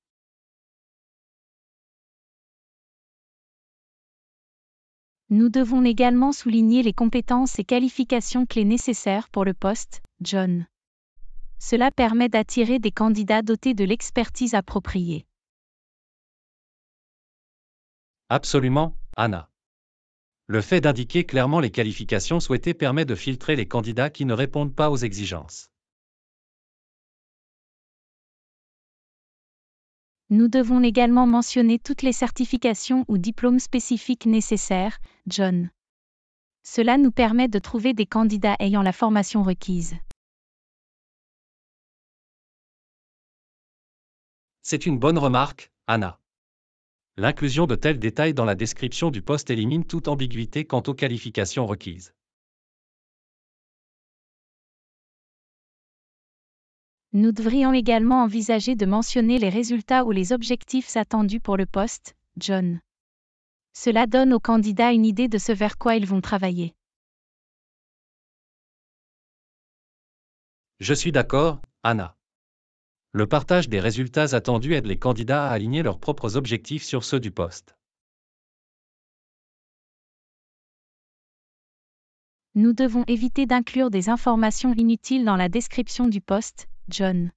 Nous devons également souligner les compétences et qualifications clés nécessaires pour le poste, John. Cela permet d'attirer des candidats dotés de l'expertise appropriée. Absolument, Anna. Le fait d'indiquer clairement les qualifications souhaitées permet de filtrer les candidats qui ne répondent pas aux exigences. Nous devons également mentionner toutes les certifications ou diplômes spécifiques nécessaires, John. Cela nous permet de trouver des candidats ayant la formation requise. C'est une bonne remarque, Anna. L'inclusion de tels détails dans la description du poste élimine toute ambiguïté quant aux qualifications requises. Nous devrions également envisager de mentionner les résultats ou les objectifs attendus pour le poste, John. Cela donne aux candidats une idée de ce vers quoi ils vont travailler. Je suis d'accord, Anna le partage des résultats attendus aide les candidats à aligner leurs propres objectifs sur ceux du poste. Nous devons éviter d'inclure des informations inutiles dans la description du poste, John.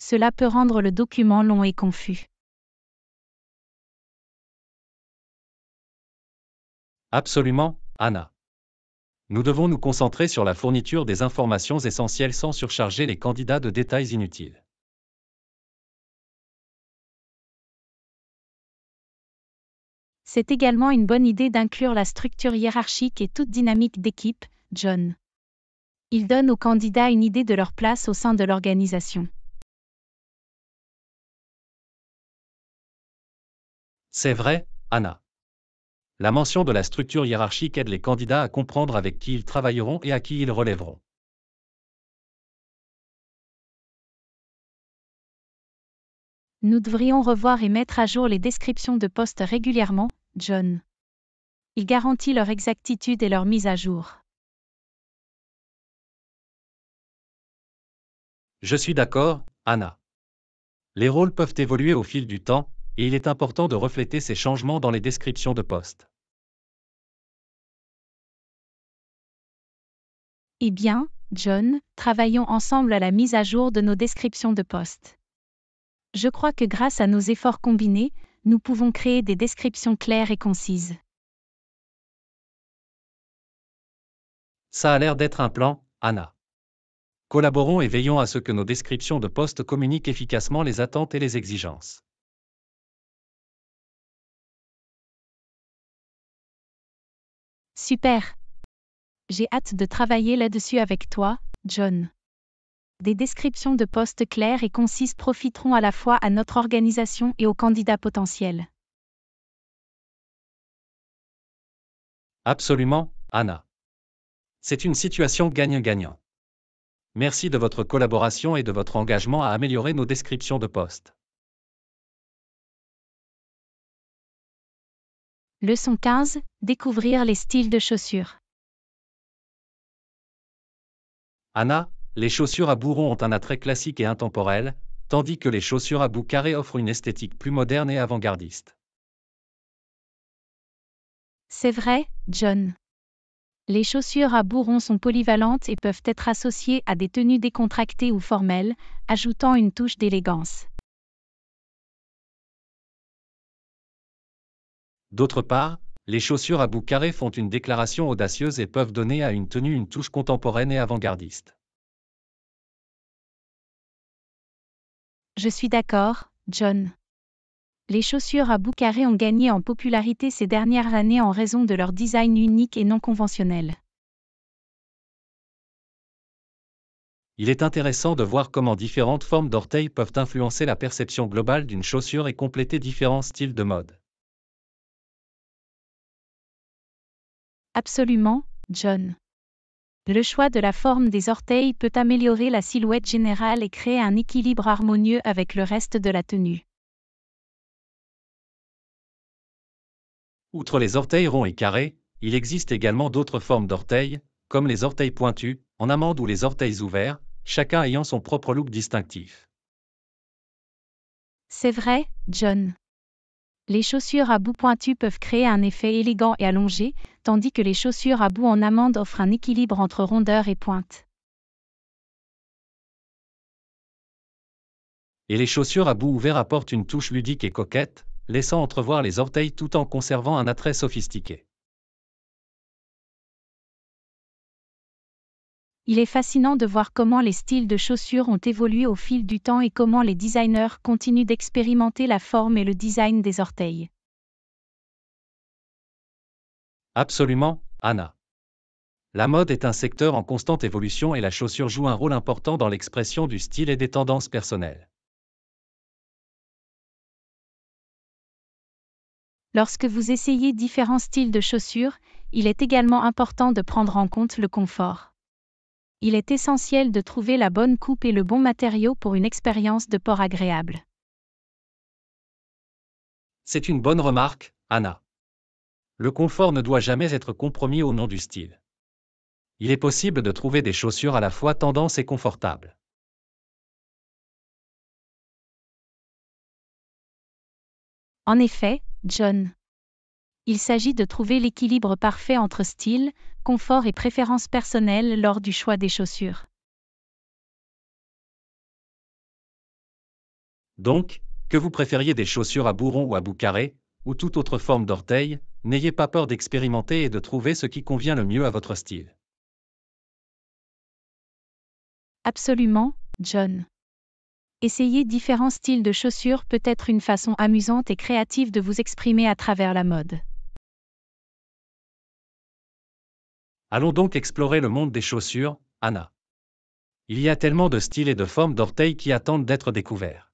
Cela peut rendre le document long et confus. Absolument, Anna. Nous devons nous concentrer sur la fourniture des informations essentielles sans surcharger les candidats de détails inutiles. C'est également une bonne idée d'inclure la structure hiérarchique et toute dynamique d'équipe, John. Il donne aux candidats une idée de leur place au sein de l'organisation. C'est vrai, Anna. La mention de la structure hiérarchique aide les candidats à comprendre avec qui ils travailleront et à qui ils relèveront. Nous devrions revoir et mettre à jour les descriptions de postes régulièrement, John. Il garantit leur exactitude et leur mise à jour. Je suis d'accord, Anna. Les rôles peuvent évoluer au fil du temps, et il est important de refléter ces changements dans les descriptions de postes. Eh bien, John, travaillons ensemble à la mise à jour de nos descriptions de poste. Je crois que grâce à nos efforts combinés, nous pouvons créer des descriptions claires et concises. Ça a l'air d'être un plan, Anna. Collaborons et veillons à ce que nos descriptions de poste communiquent efficacement les attentes et les exigences. Super. J'ai hâte de travailler là-dessus avec toi, John. Des descriptions de postes claires et concises profiteront à la fois à notre organisation et aux candidats potentiels. Absolument, Anna. C'est une situation gagnant-gagnant. Merci de votre collaboration et de votre engagement à améliorer nos descriptions de postes. Leçon 15. Découvrir les styles de chaussures. Anna, les chaussures à bourron ont un attrait classique et intemporel, tandis que les chaussures à bout carré offrent une esthétique plus moderne et avant-gardiste. C'est vrai, John. Les chaussures à bourron sont polyvalentes et peuvent être associées à des tenues décontractées ou formelles, ajoutant une touche d'élégance. D'autre part, les chaussures à bout carré font une déclaration audacieuse et peuvent donner à une tenue une touche contemporaine et avant-gardiste. Je suis d'accord, John. Les chaussures à bout carré ont gagné en popularité ces dernières années en raison de leur design unique et non conventionnel. Il est intéressant de voir comment différentes formes d'orteils peuvent influencer la perception globale d'une chaussure et compléter différents styles de mode. Absolument, John. Le choix de la forme des orteils peut améliorer la silhouette générale et créer un équilibre harmonieux avec le reste de la tenue. Outre les orteils ronds et carrés, il existe également d'autres formes d'orteils, comme les orteils pointus, en amande ou les orteils ouverts, chacun ayant son propre look distinctif. C'est vrai, John. Les chaussures à bout pointu peuvent créer un effet élégant et allongé, tandis que les chaussures à bout en amande offrent un équilibre entre rondeur et pointe. Et les chaussures à bout ouvert apportent une touche ludique et coquette, laissant entrevoir les orteils tout en conservant un attrait sophistiqué. il est fascinant de voir comment les styles de chaussures ont évolué au fil du temps et comment les designers continuent d'expérimenter la forme et le design des orteils. Absolument, Anna. La mode est un secteur en constante évolution et la chaussure joue un rôle important dans l'expression du style et des tendances personnelles. Lorsque vous essayez différents styles de chaussures, il est également important de prendre en compte le confort il est essentiel de trouver la bonne coupe et le bon matériau pour une expérience de port agréable. C'est une bonne remarque, Anna. Le confort ne doit jamais être compromis au nom du style. Il est possible de trouver des chaussures à la fois tendance et confortables. En effet, John il s'agit de trouver l'équilibre parfait entre style, confort et préférence personnelle lors du choix des chaussures. Donc, que vous préfériez des chaussures à bourron ou à bout carré, ou toute autre forme d'orteil, n'ayez pas peur d'expérimenter et de trouver ce qui convient le mieux à votre style. Absolument, John. Essayer différents styles de chaussures peut être une façon amusante et créative de vous exprimer à travers la mode. Allons donc explorer le monde des chaussures, Anna. Il y a tellement de styles et de formes d'orteils qui attendent d'être découverts.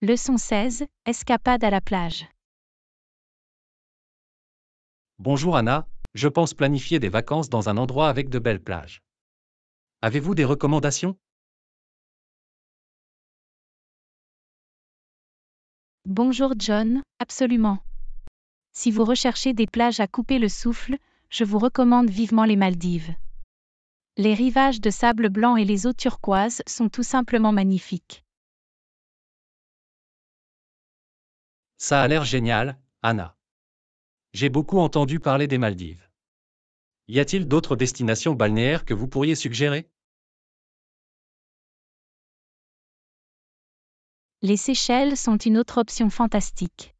Leçon 16, escapade à la plage. Bonjour Anna, je pense planifier des vacances dans un endroit avec de belles plages. Avez-vous des recommandations Bonjour John, absolument. Si vous recherchez des plages à couper le souffle, je vous recommande vivement les Maldives. Les rivages de sable blanc et les eaux turquoises sont tout simplement magnifiques. Ça a l'air génial, Anna. J'ai beaucoup entendu parler des Maldives. Y a-t-il d'autres destinations balnéaires que vous pourriez suggérer Les Seychelles sont une autre option fantastique.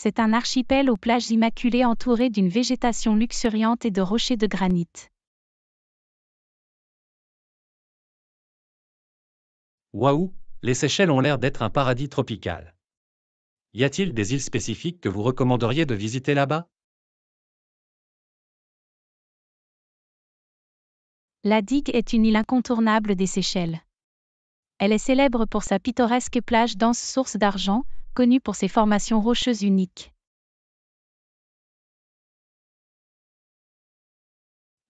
C'est un archipel aux plages immaculées entourées d'une végétation luxuriante et de rochers de granit. Waouh, les Seychelles ont l'air d'être un paradis tropical. Y a-t-il des îles spécifiques que vous recommanderiez de visiter là-bas La digue est une île incontournable des Seychelles. Elle est célèbre pour sa pittoresque plage dense source d'argent, connu pour ses formations rocheuses uniques.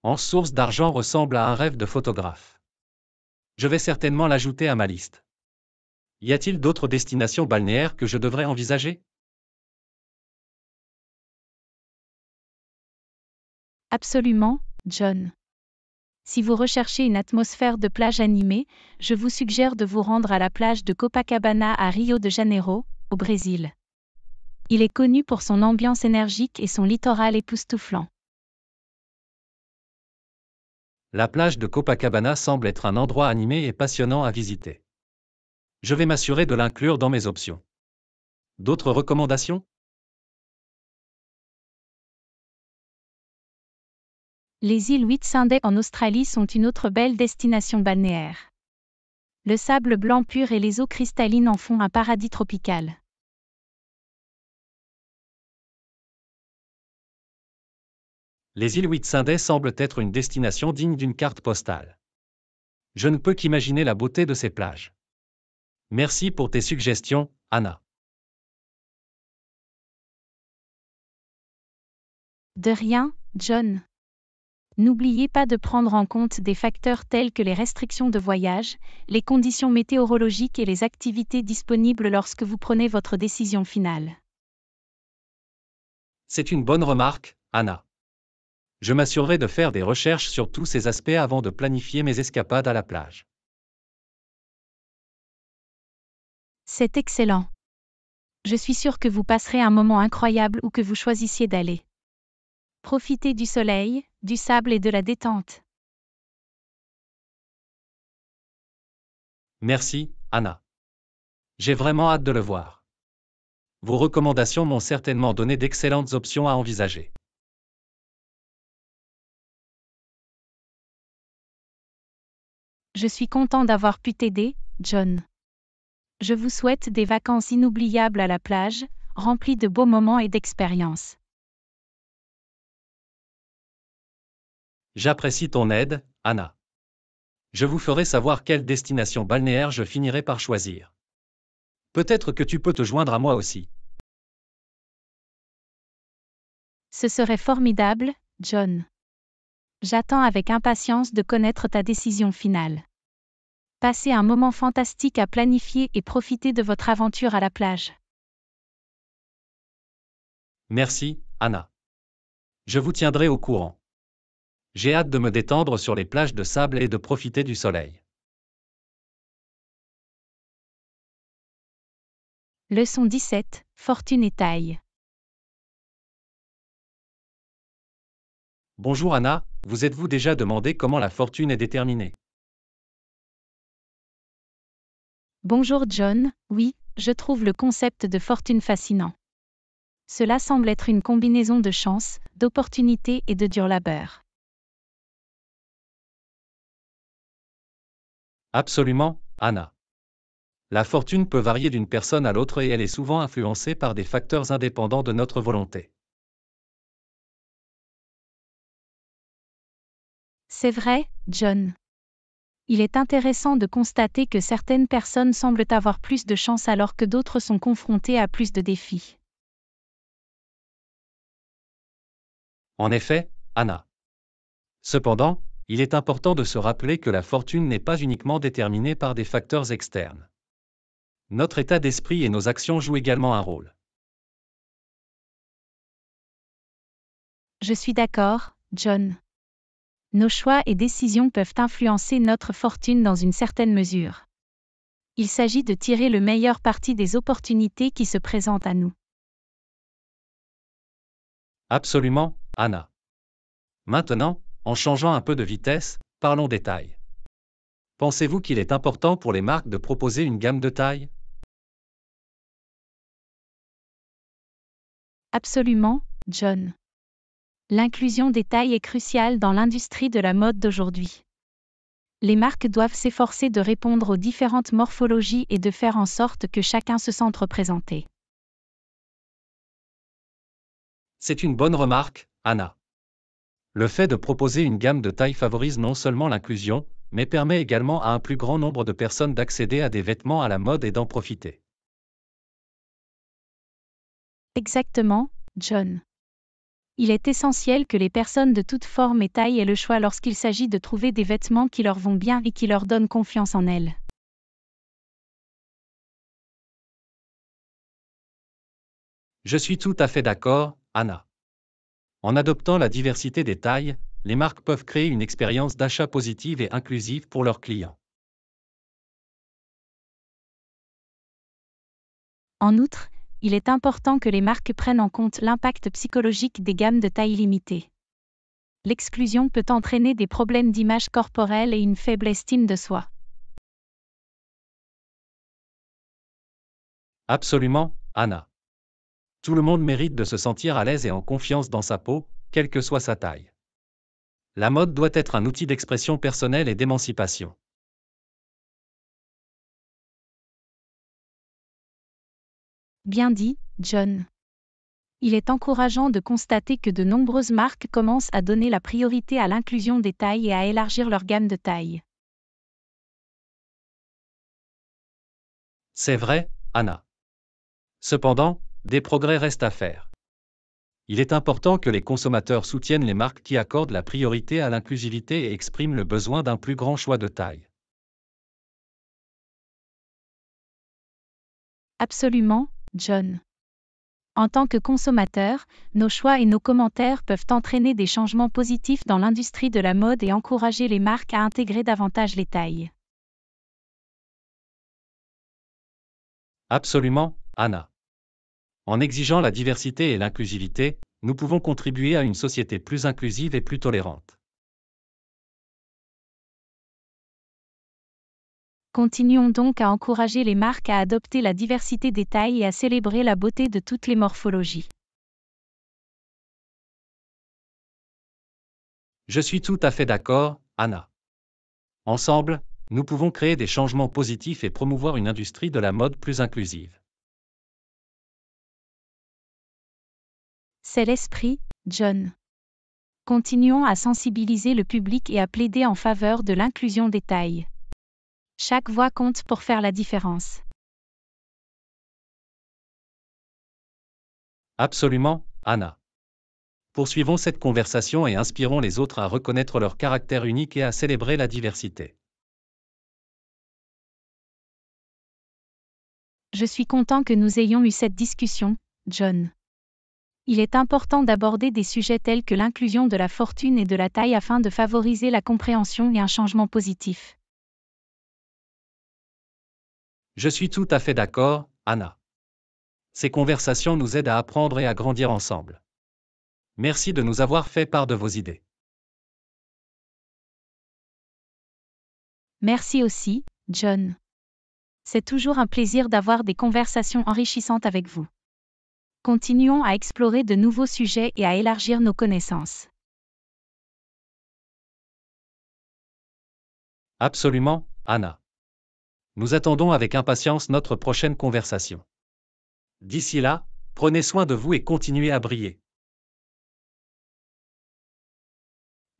En source d'argent ressemble à un rêve de photographe. Je vais certainement l'ajouter à ma liste. Y a-t-il d'autres destinations balnéaires que je devrais envisager Absolument, John. Si vous recherchez une atmosphère de plage animée, je vous suggère de vous rendre à la plage de Copacabana à Rio de Janeiro, au Brésil. Il est connu pour son ambiance énergique et son littoral époustouflant. La plage de Copacabana semble être un endroit animé et passionnant à visiter. Je vais m'assurer de l'inclure dans mes options. D'autres recommandations Les îles Whitsunday en Australie sont une autre belle destination balnéaire le sable blanc pur et les eaux cristallines en font un paradis tropical. Les îles Whitsunday semblent être une destination digne d'une carte postale. Je ne peux qu'imaginer la beauté de ces plages. Merci pour tes suggestions, Anna. De rien, John. N'oubliez pas de prendre en compte des facteurs tels que les restrictions de voyage, les conditions météorologiques et les activités disponibles lorsque vous prenez votre décision finale. C'est une bonne remarque, Anna. Je m'assurerai de faire des recherches sur tous ces aspects avant de planifier mes escapades à la plage. C'est excellent. Je suis sûre que vous passerez un moment incroyable où que vous choisissiez d'aller. Profitez du soleil, du sable et de la détente. Merci, Anna. J'ai vraiment hâte de le voir. Vos recommandations m'ont certainement donné d'excellentes options à envisager. Je suis content d'avoir pu t'aider, John. Je vous souhaite des vacances inoubliables à la plage, remplies de beaux moments et d'expériences. J'apprécie ton aide, Anna. Je vous ferai savoir quelle destination balnéaire je finirai par choisir. Peut-être que tu peux te joindre à moi aussi. Ce serait formidable, John. J'attends avec impatience de connaître ta décision finale. Passez un moment fantastique à planifier et profitez de votre aventure à la plage. Merci, Anna. Je vous tiendrai au courant. J'ai hâte de me détendre sur les plages de sable et de profiter du soleil. Leçon 17. Fortune et taille. Bonjour Anna, vous êtes-vous déjà demandé comment la fortune est déterminée Bonjour John, oui, je trouve le concept de fortune fascinant. Cela semble être une combinaison de chance, d'opportunité et de dur labeur. Absolument, Anna. La fortune peut varier d'une personne à l'autre et elle est souvent influencée par des facteurs indépendants de notre volonté. C'est vrai, John. Il est intéressant de constater que certaines personnes semblent avoir plus de chance alors que d'autres sont confrontées à plus de défis. En effet, Anna. Cependant, il est important de se rappeler que la fortune n'est pas uniquement déterminée par des facteurs externes. Notre état d'esprit et nos actions jouent également un rôle. Je suis d'accord, John. Nos choix et décisions peuvent influencer notre fortune dans une certaine mesure. Il s'agit de tirer le meilleur parti des opportunités qui se présentent à nous. Absolument, Anna. Maintenant, en changeant un peu de vitesse, parlons des tailles. Pensez-vous qu'il est important pour les marques de proposer une gamme de tailles Absolument, John. L'inclusion des tailles est cruciale dans l'industrie de la mode d'aujourd'hui. Les marques doivent s'efforcer de répondre aux différentes morphologies et de faire en sorte que chacun se sente représenté. C'est une bonne remarque, Anna. Le fait de proposer une gamme de tailles favorise non seulement l'inclusion, mais permet également à un plus grand nombre de personnes d'accéder à des vêtements à la mode et d'en profiter. Exactement, John. Il est essentiel que les personnes de toute forme et taille aient le choix lorsqu'il s'agit de trouver des vêtements qui leur vont bien et qui leur donnent confiance en elles. Je suis tout à fait d'accord, Anna. En adoptant la diversité des tailles, les marques peuvent créer une expérience d'achat positive et inclusive pour leurs clients. En outre, il est important que les marques prennent en compte l'impact psychologique des gammes de tailles limitées. L'exclusion peut entraîner des problèmes d'image corporelle et une faible estime de soi. Absolument, Anna. Tout le monde mérite de se sentir à l'aise et en confiance dans sa peau, quelle que soit sa taille. La mode doit être un outil d'expression personnelle et d'émancipation. Bien dit, John. Il est encourageant de constater que de nombreuses marques commencent à donner la priorité à l'inclusion des tailles et à élargir leur gamme de tailles. C'est vrai, Anna. Cependant, des progrès restent à faire. Il est important que les consommateurs soutiennent les marques qui accordent la priorité à l'inclusivité et expriment le besoin d'un plus grand choix de taille. Absolument, John. En tant que consommateur, nos choix et nos commentaires peuvent entraîner des changements positifs dans l'industrie de la mode et encourager les marques à intégrer davantage les tailles. Absolument, Anna. En exigeant la diversité et l'inclusivité, nous pouvons contribuer à une société plus inclusive et plus tolérante. Continuons donc à encourager les marques à adopter la diversité des tailles et à célébrer la beauté de toutes les morphologies. Je suis tout à fait d'accord, Anna. Ensemble, nous pouvons créer des changements positifs et promouvoir une industrie de la mode plus inclusive. C'est l'esprit, John. Continuons à sensibiliser le public et à plaider en faveur de l'inclusion des tailles. Chaque voix compte pour faire la différence. Absolument, Anna. Poursuivons cette conversation et inspirons les autres à reconnaître leur caractère unique et à célébrer la diversité. Je suis content que nous ayons eu cette discussion, John il est important d'aborder des sujets tels que l'inclusion de la fortune et de la taille afin de favoriser la compréhension et un changement positif. Je suis tout à fait d'accord, Anna. Ces conversations nous aident à apprendre et à grandir ensemble. Merci de nous avoir fait part de vos idées. Merci aussi, John. C'est toujours un plaisir d'avoir des conversations enrichissantes avec vous. Continuons à explorer de nouveaux sujets et à élargir nos connaissances. Absolument, Anna. Nous attendons avec impatience notre prochaine conversation. D'ici là, prenez soin de vous et continuez à briller.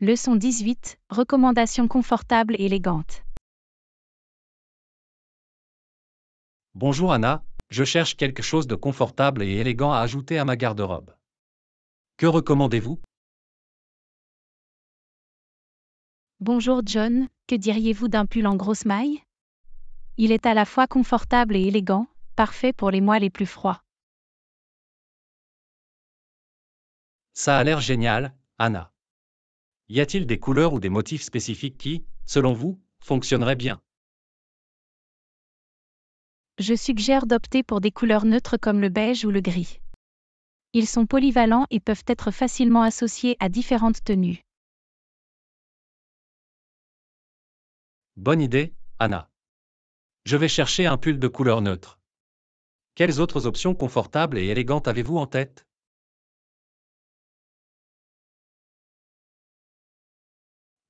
Leçon 18. Recommandations confortables et élégantes. Bonjour Anna, je cherche quelque chose de confortable et élégant à ajouter à ma garde-robe. Que recommandez-vous Bonjour John, que diriez-vous d'un pull en grosse maille Il est à la fois confortable et élégant, parfait pour les mois les plus froids. Ça a l'air génial, Anna. Y a-t-il des couleurs ou des motifs spécifiques qui, selon vous, fonctionneraient bien je suggère d'opter pour des couleurs neutres comme le beige ou le gris. Ils sont polyvalents et peuvent être facilement associés à différentes tenues. Bonne idée, Anna. Je vais chercher un pull de couleur neutre. Quelles autres options confortables et élégantes avez-vous en tête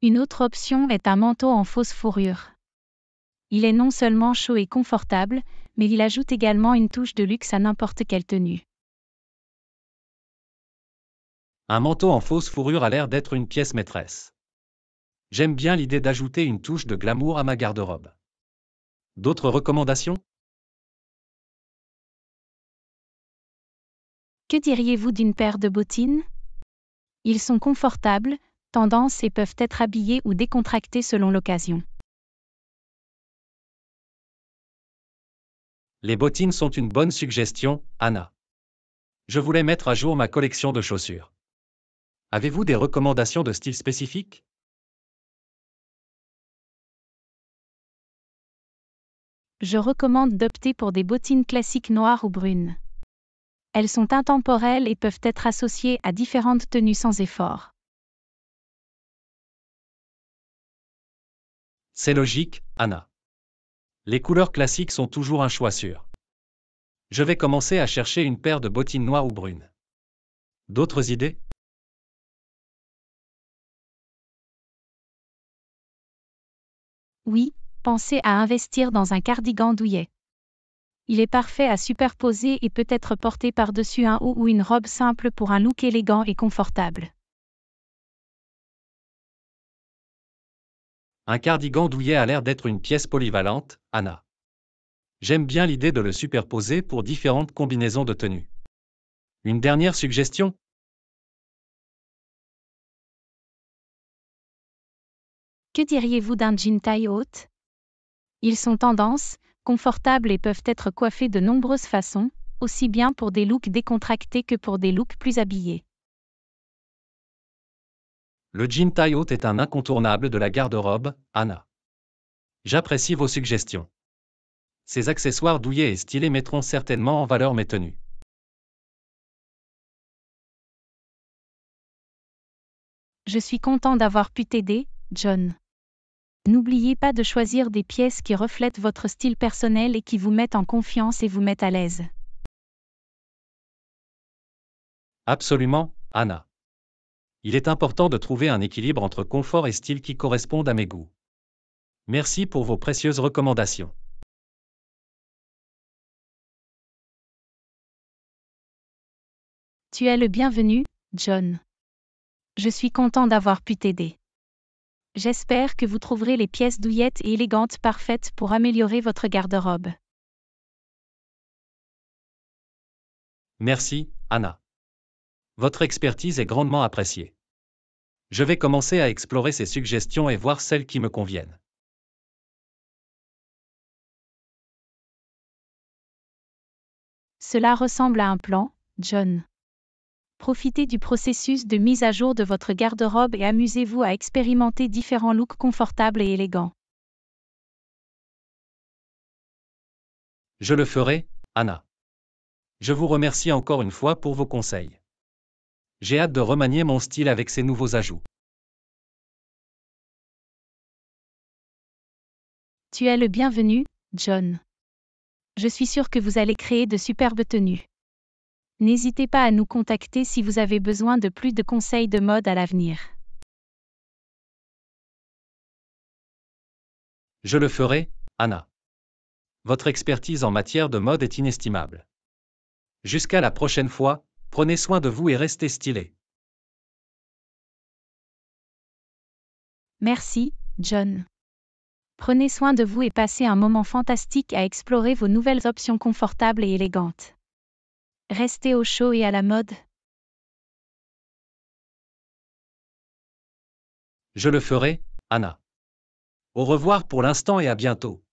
Une autre option est un manteau en fausse fourrure. Il est non seulement chaud et confortable, mais il ajoute également une touche de luxe à n'importe quelle tenue. Un manteau en fausse fourrure a l'air d'être une pièce maîtresse. J'aime bien l'idée d'ajouter une touche de glamour à ma garde-robe. D'autres recommandations Que diriez-vous d'une paire de bottines Ils sont confortables, tendances et peuvent être habillés ou décontractés selon l'occasion. Les bottines sont une bonne suggestion, Anna. Je voulais mettre à jour ma collection de chaussures. Avez-vous des recommandations de style spécifique Je recommande d'opter pour des bottines classiques noires ou brunes. Elles sont intemporelles et peuvent être associées à différentes tenues sans effort. C'est logique, Anna. Les couleurs classiques sont toujours un choix sûr. Je vais commencer à chercher une paire de bottines noires ou brunes. D'autres idées Oui, pensez à investir dans un cardigan douillet. Il est parfait à superposer et peut être porté par-dessus un haut ou une robe simple pour un look élégant et confortable. Un cardigan douillet a l'air d'être une pièce polyvalente, Anna. J'aime bien l'idée de le superposer pour différentes combinaisons de tenues. Une dernière suggestion Que diriez-vous d'un jean taille haute Ils sont tendance, confortables et peuvent être coiffés de nombreuses façons, aussi bien pour des looks décontractés que pour des looks plus habillés. Le jean taille haute est un incontournable de la garde-robe, Anna. J'apprécie vos suggestions. Ces accessoires douillés et stylés mettront certainement en valeur mes tenues. Je suis content d'avoir pu t'aider, John. N'oubliez pas de choisir des pièces qui reflètent votre style personnel et qui vous mettent en confiance et vous mettent à l'aise. Absolument, Anna il est important de trouver un équilibre entre confort et style qui correspondent à mes goûts. Merci pour vos précieuses recommandations. Tu es le bienvenu, John. Je suis content d'avoir pu t'aider. J'espère que vous trouverez les pièces douillettes et élégantes parfaites pour améliorer votre garde-robe. Merci, Anna. Votre expertise est grandement appréciée. Je vais commencer à explorer ces suggestions et voir celles qui me conviennent. Cela ressemble à un plan, John. Profitez du processus de mise à jour de votre garde-robe et amusez-vous à expérimenter différents looks confortables et élégants. Je le ferai, Anna. Je vous remercie encore une fois pour vos conseils. J'ai hâte de remanier mon style avec ces nouveaux ajouts. Tu es le bienvenu, John. Je suis sûr que vous allez créer de superbes tenues. N'hésitez pas à nous contacter si vous avez besoin de plus de conseils de mode à l'avenir. Je le ferai, Anna. Votre expertise en matière de mode est inestimable. Jusqu'à la prochaine fois, Prenez soin de vous et restez stylé. Merci, John. Prenez soin de vous et passez un moment fantastique à explorer vos nouvelles options confortables et élégantes. Restez au chaud et à la mode. Je le ferai, Anna. Au revoir pour l'instant et à bientôt.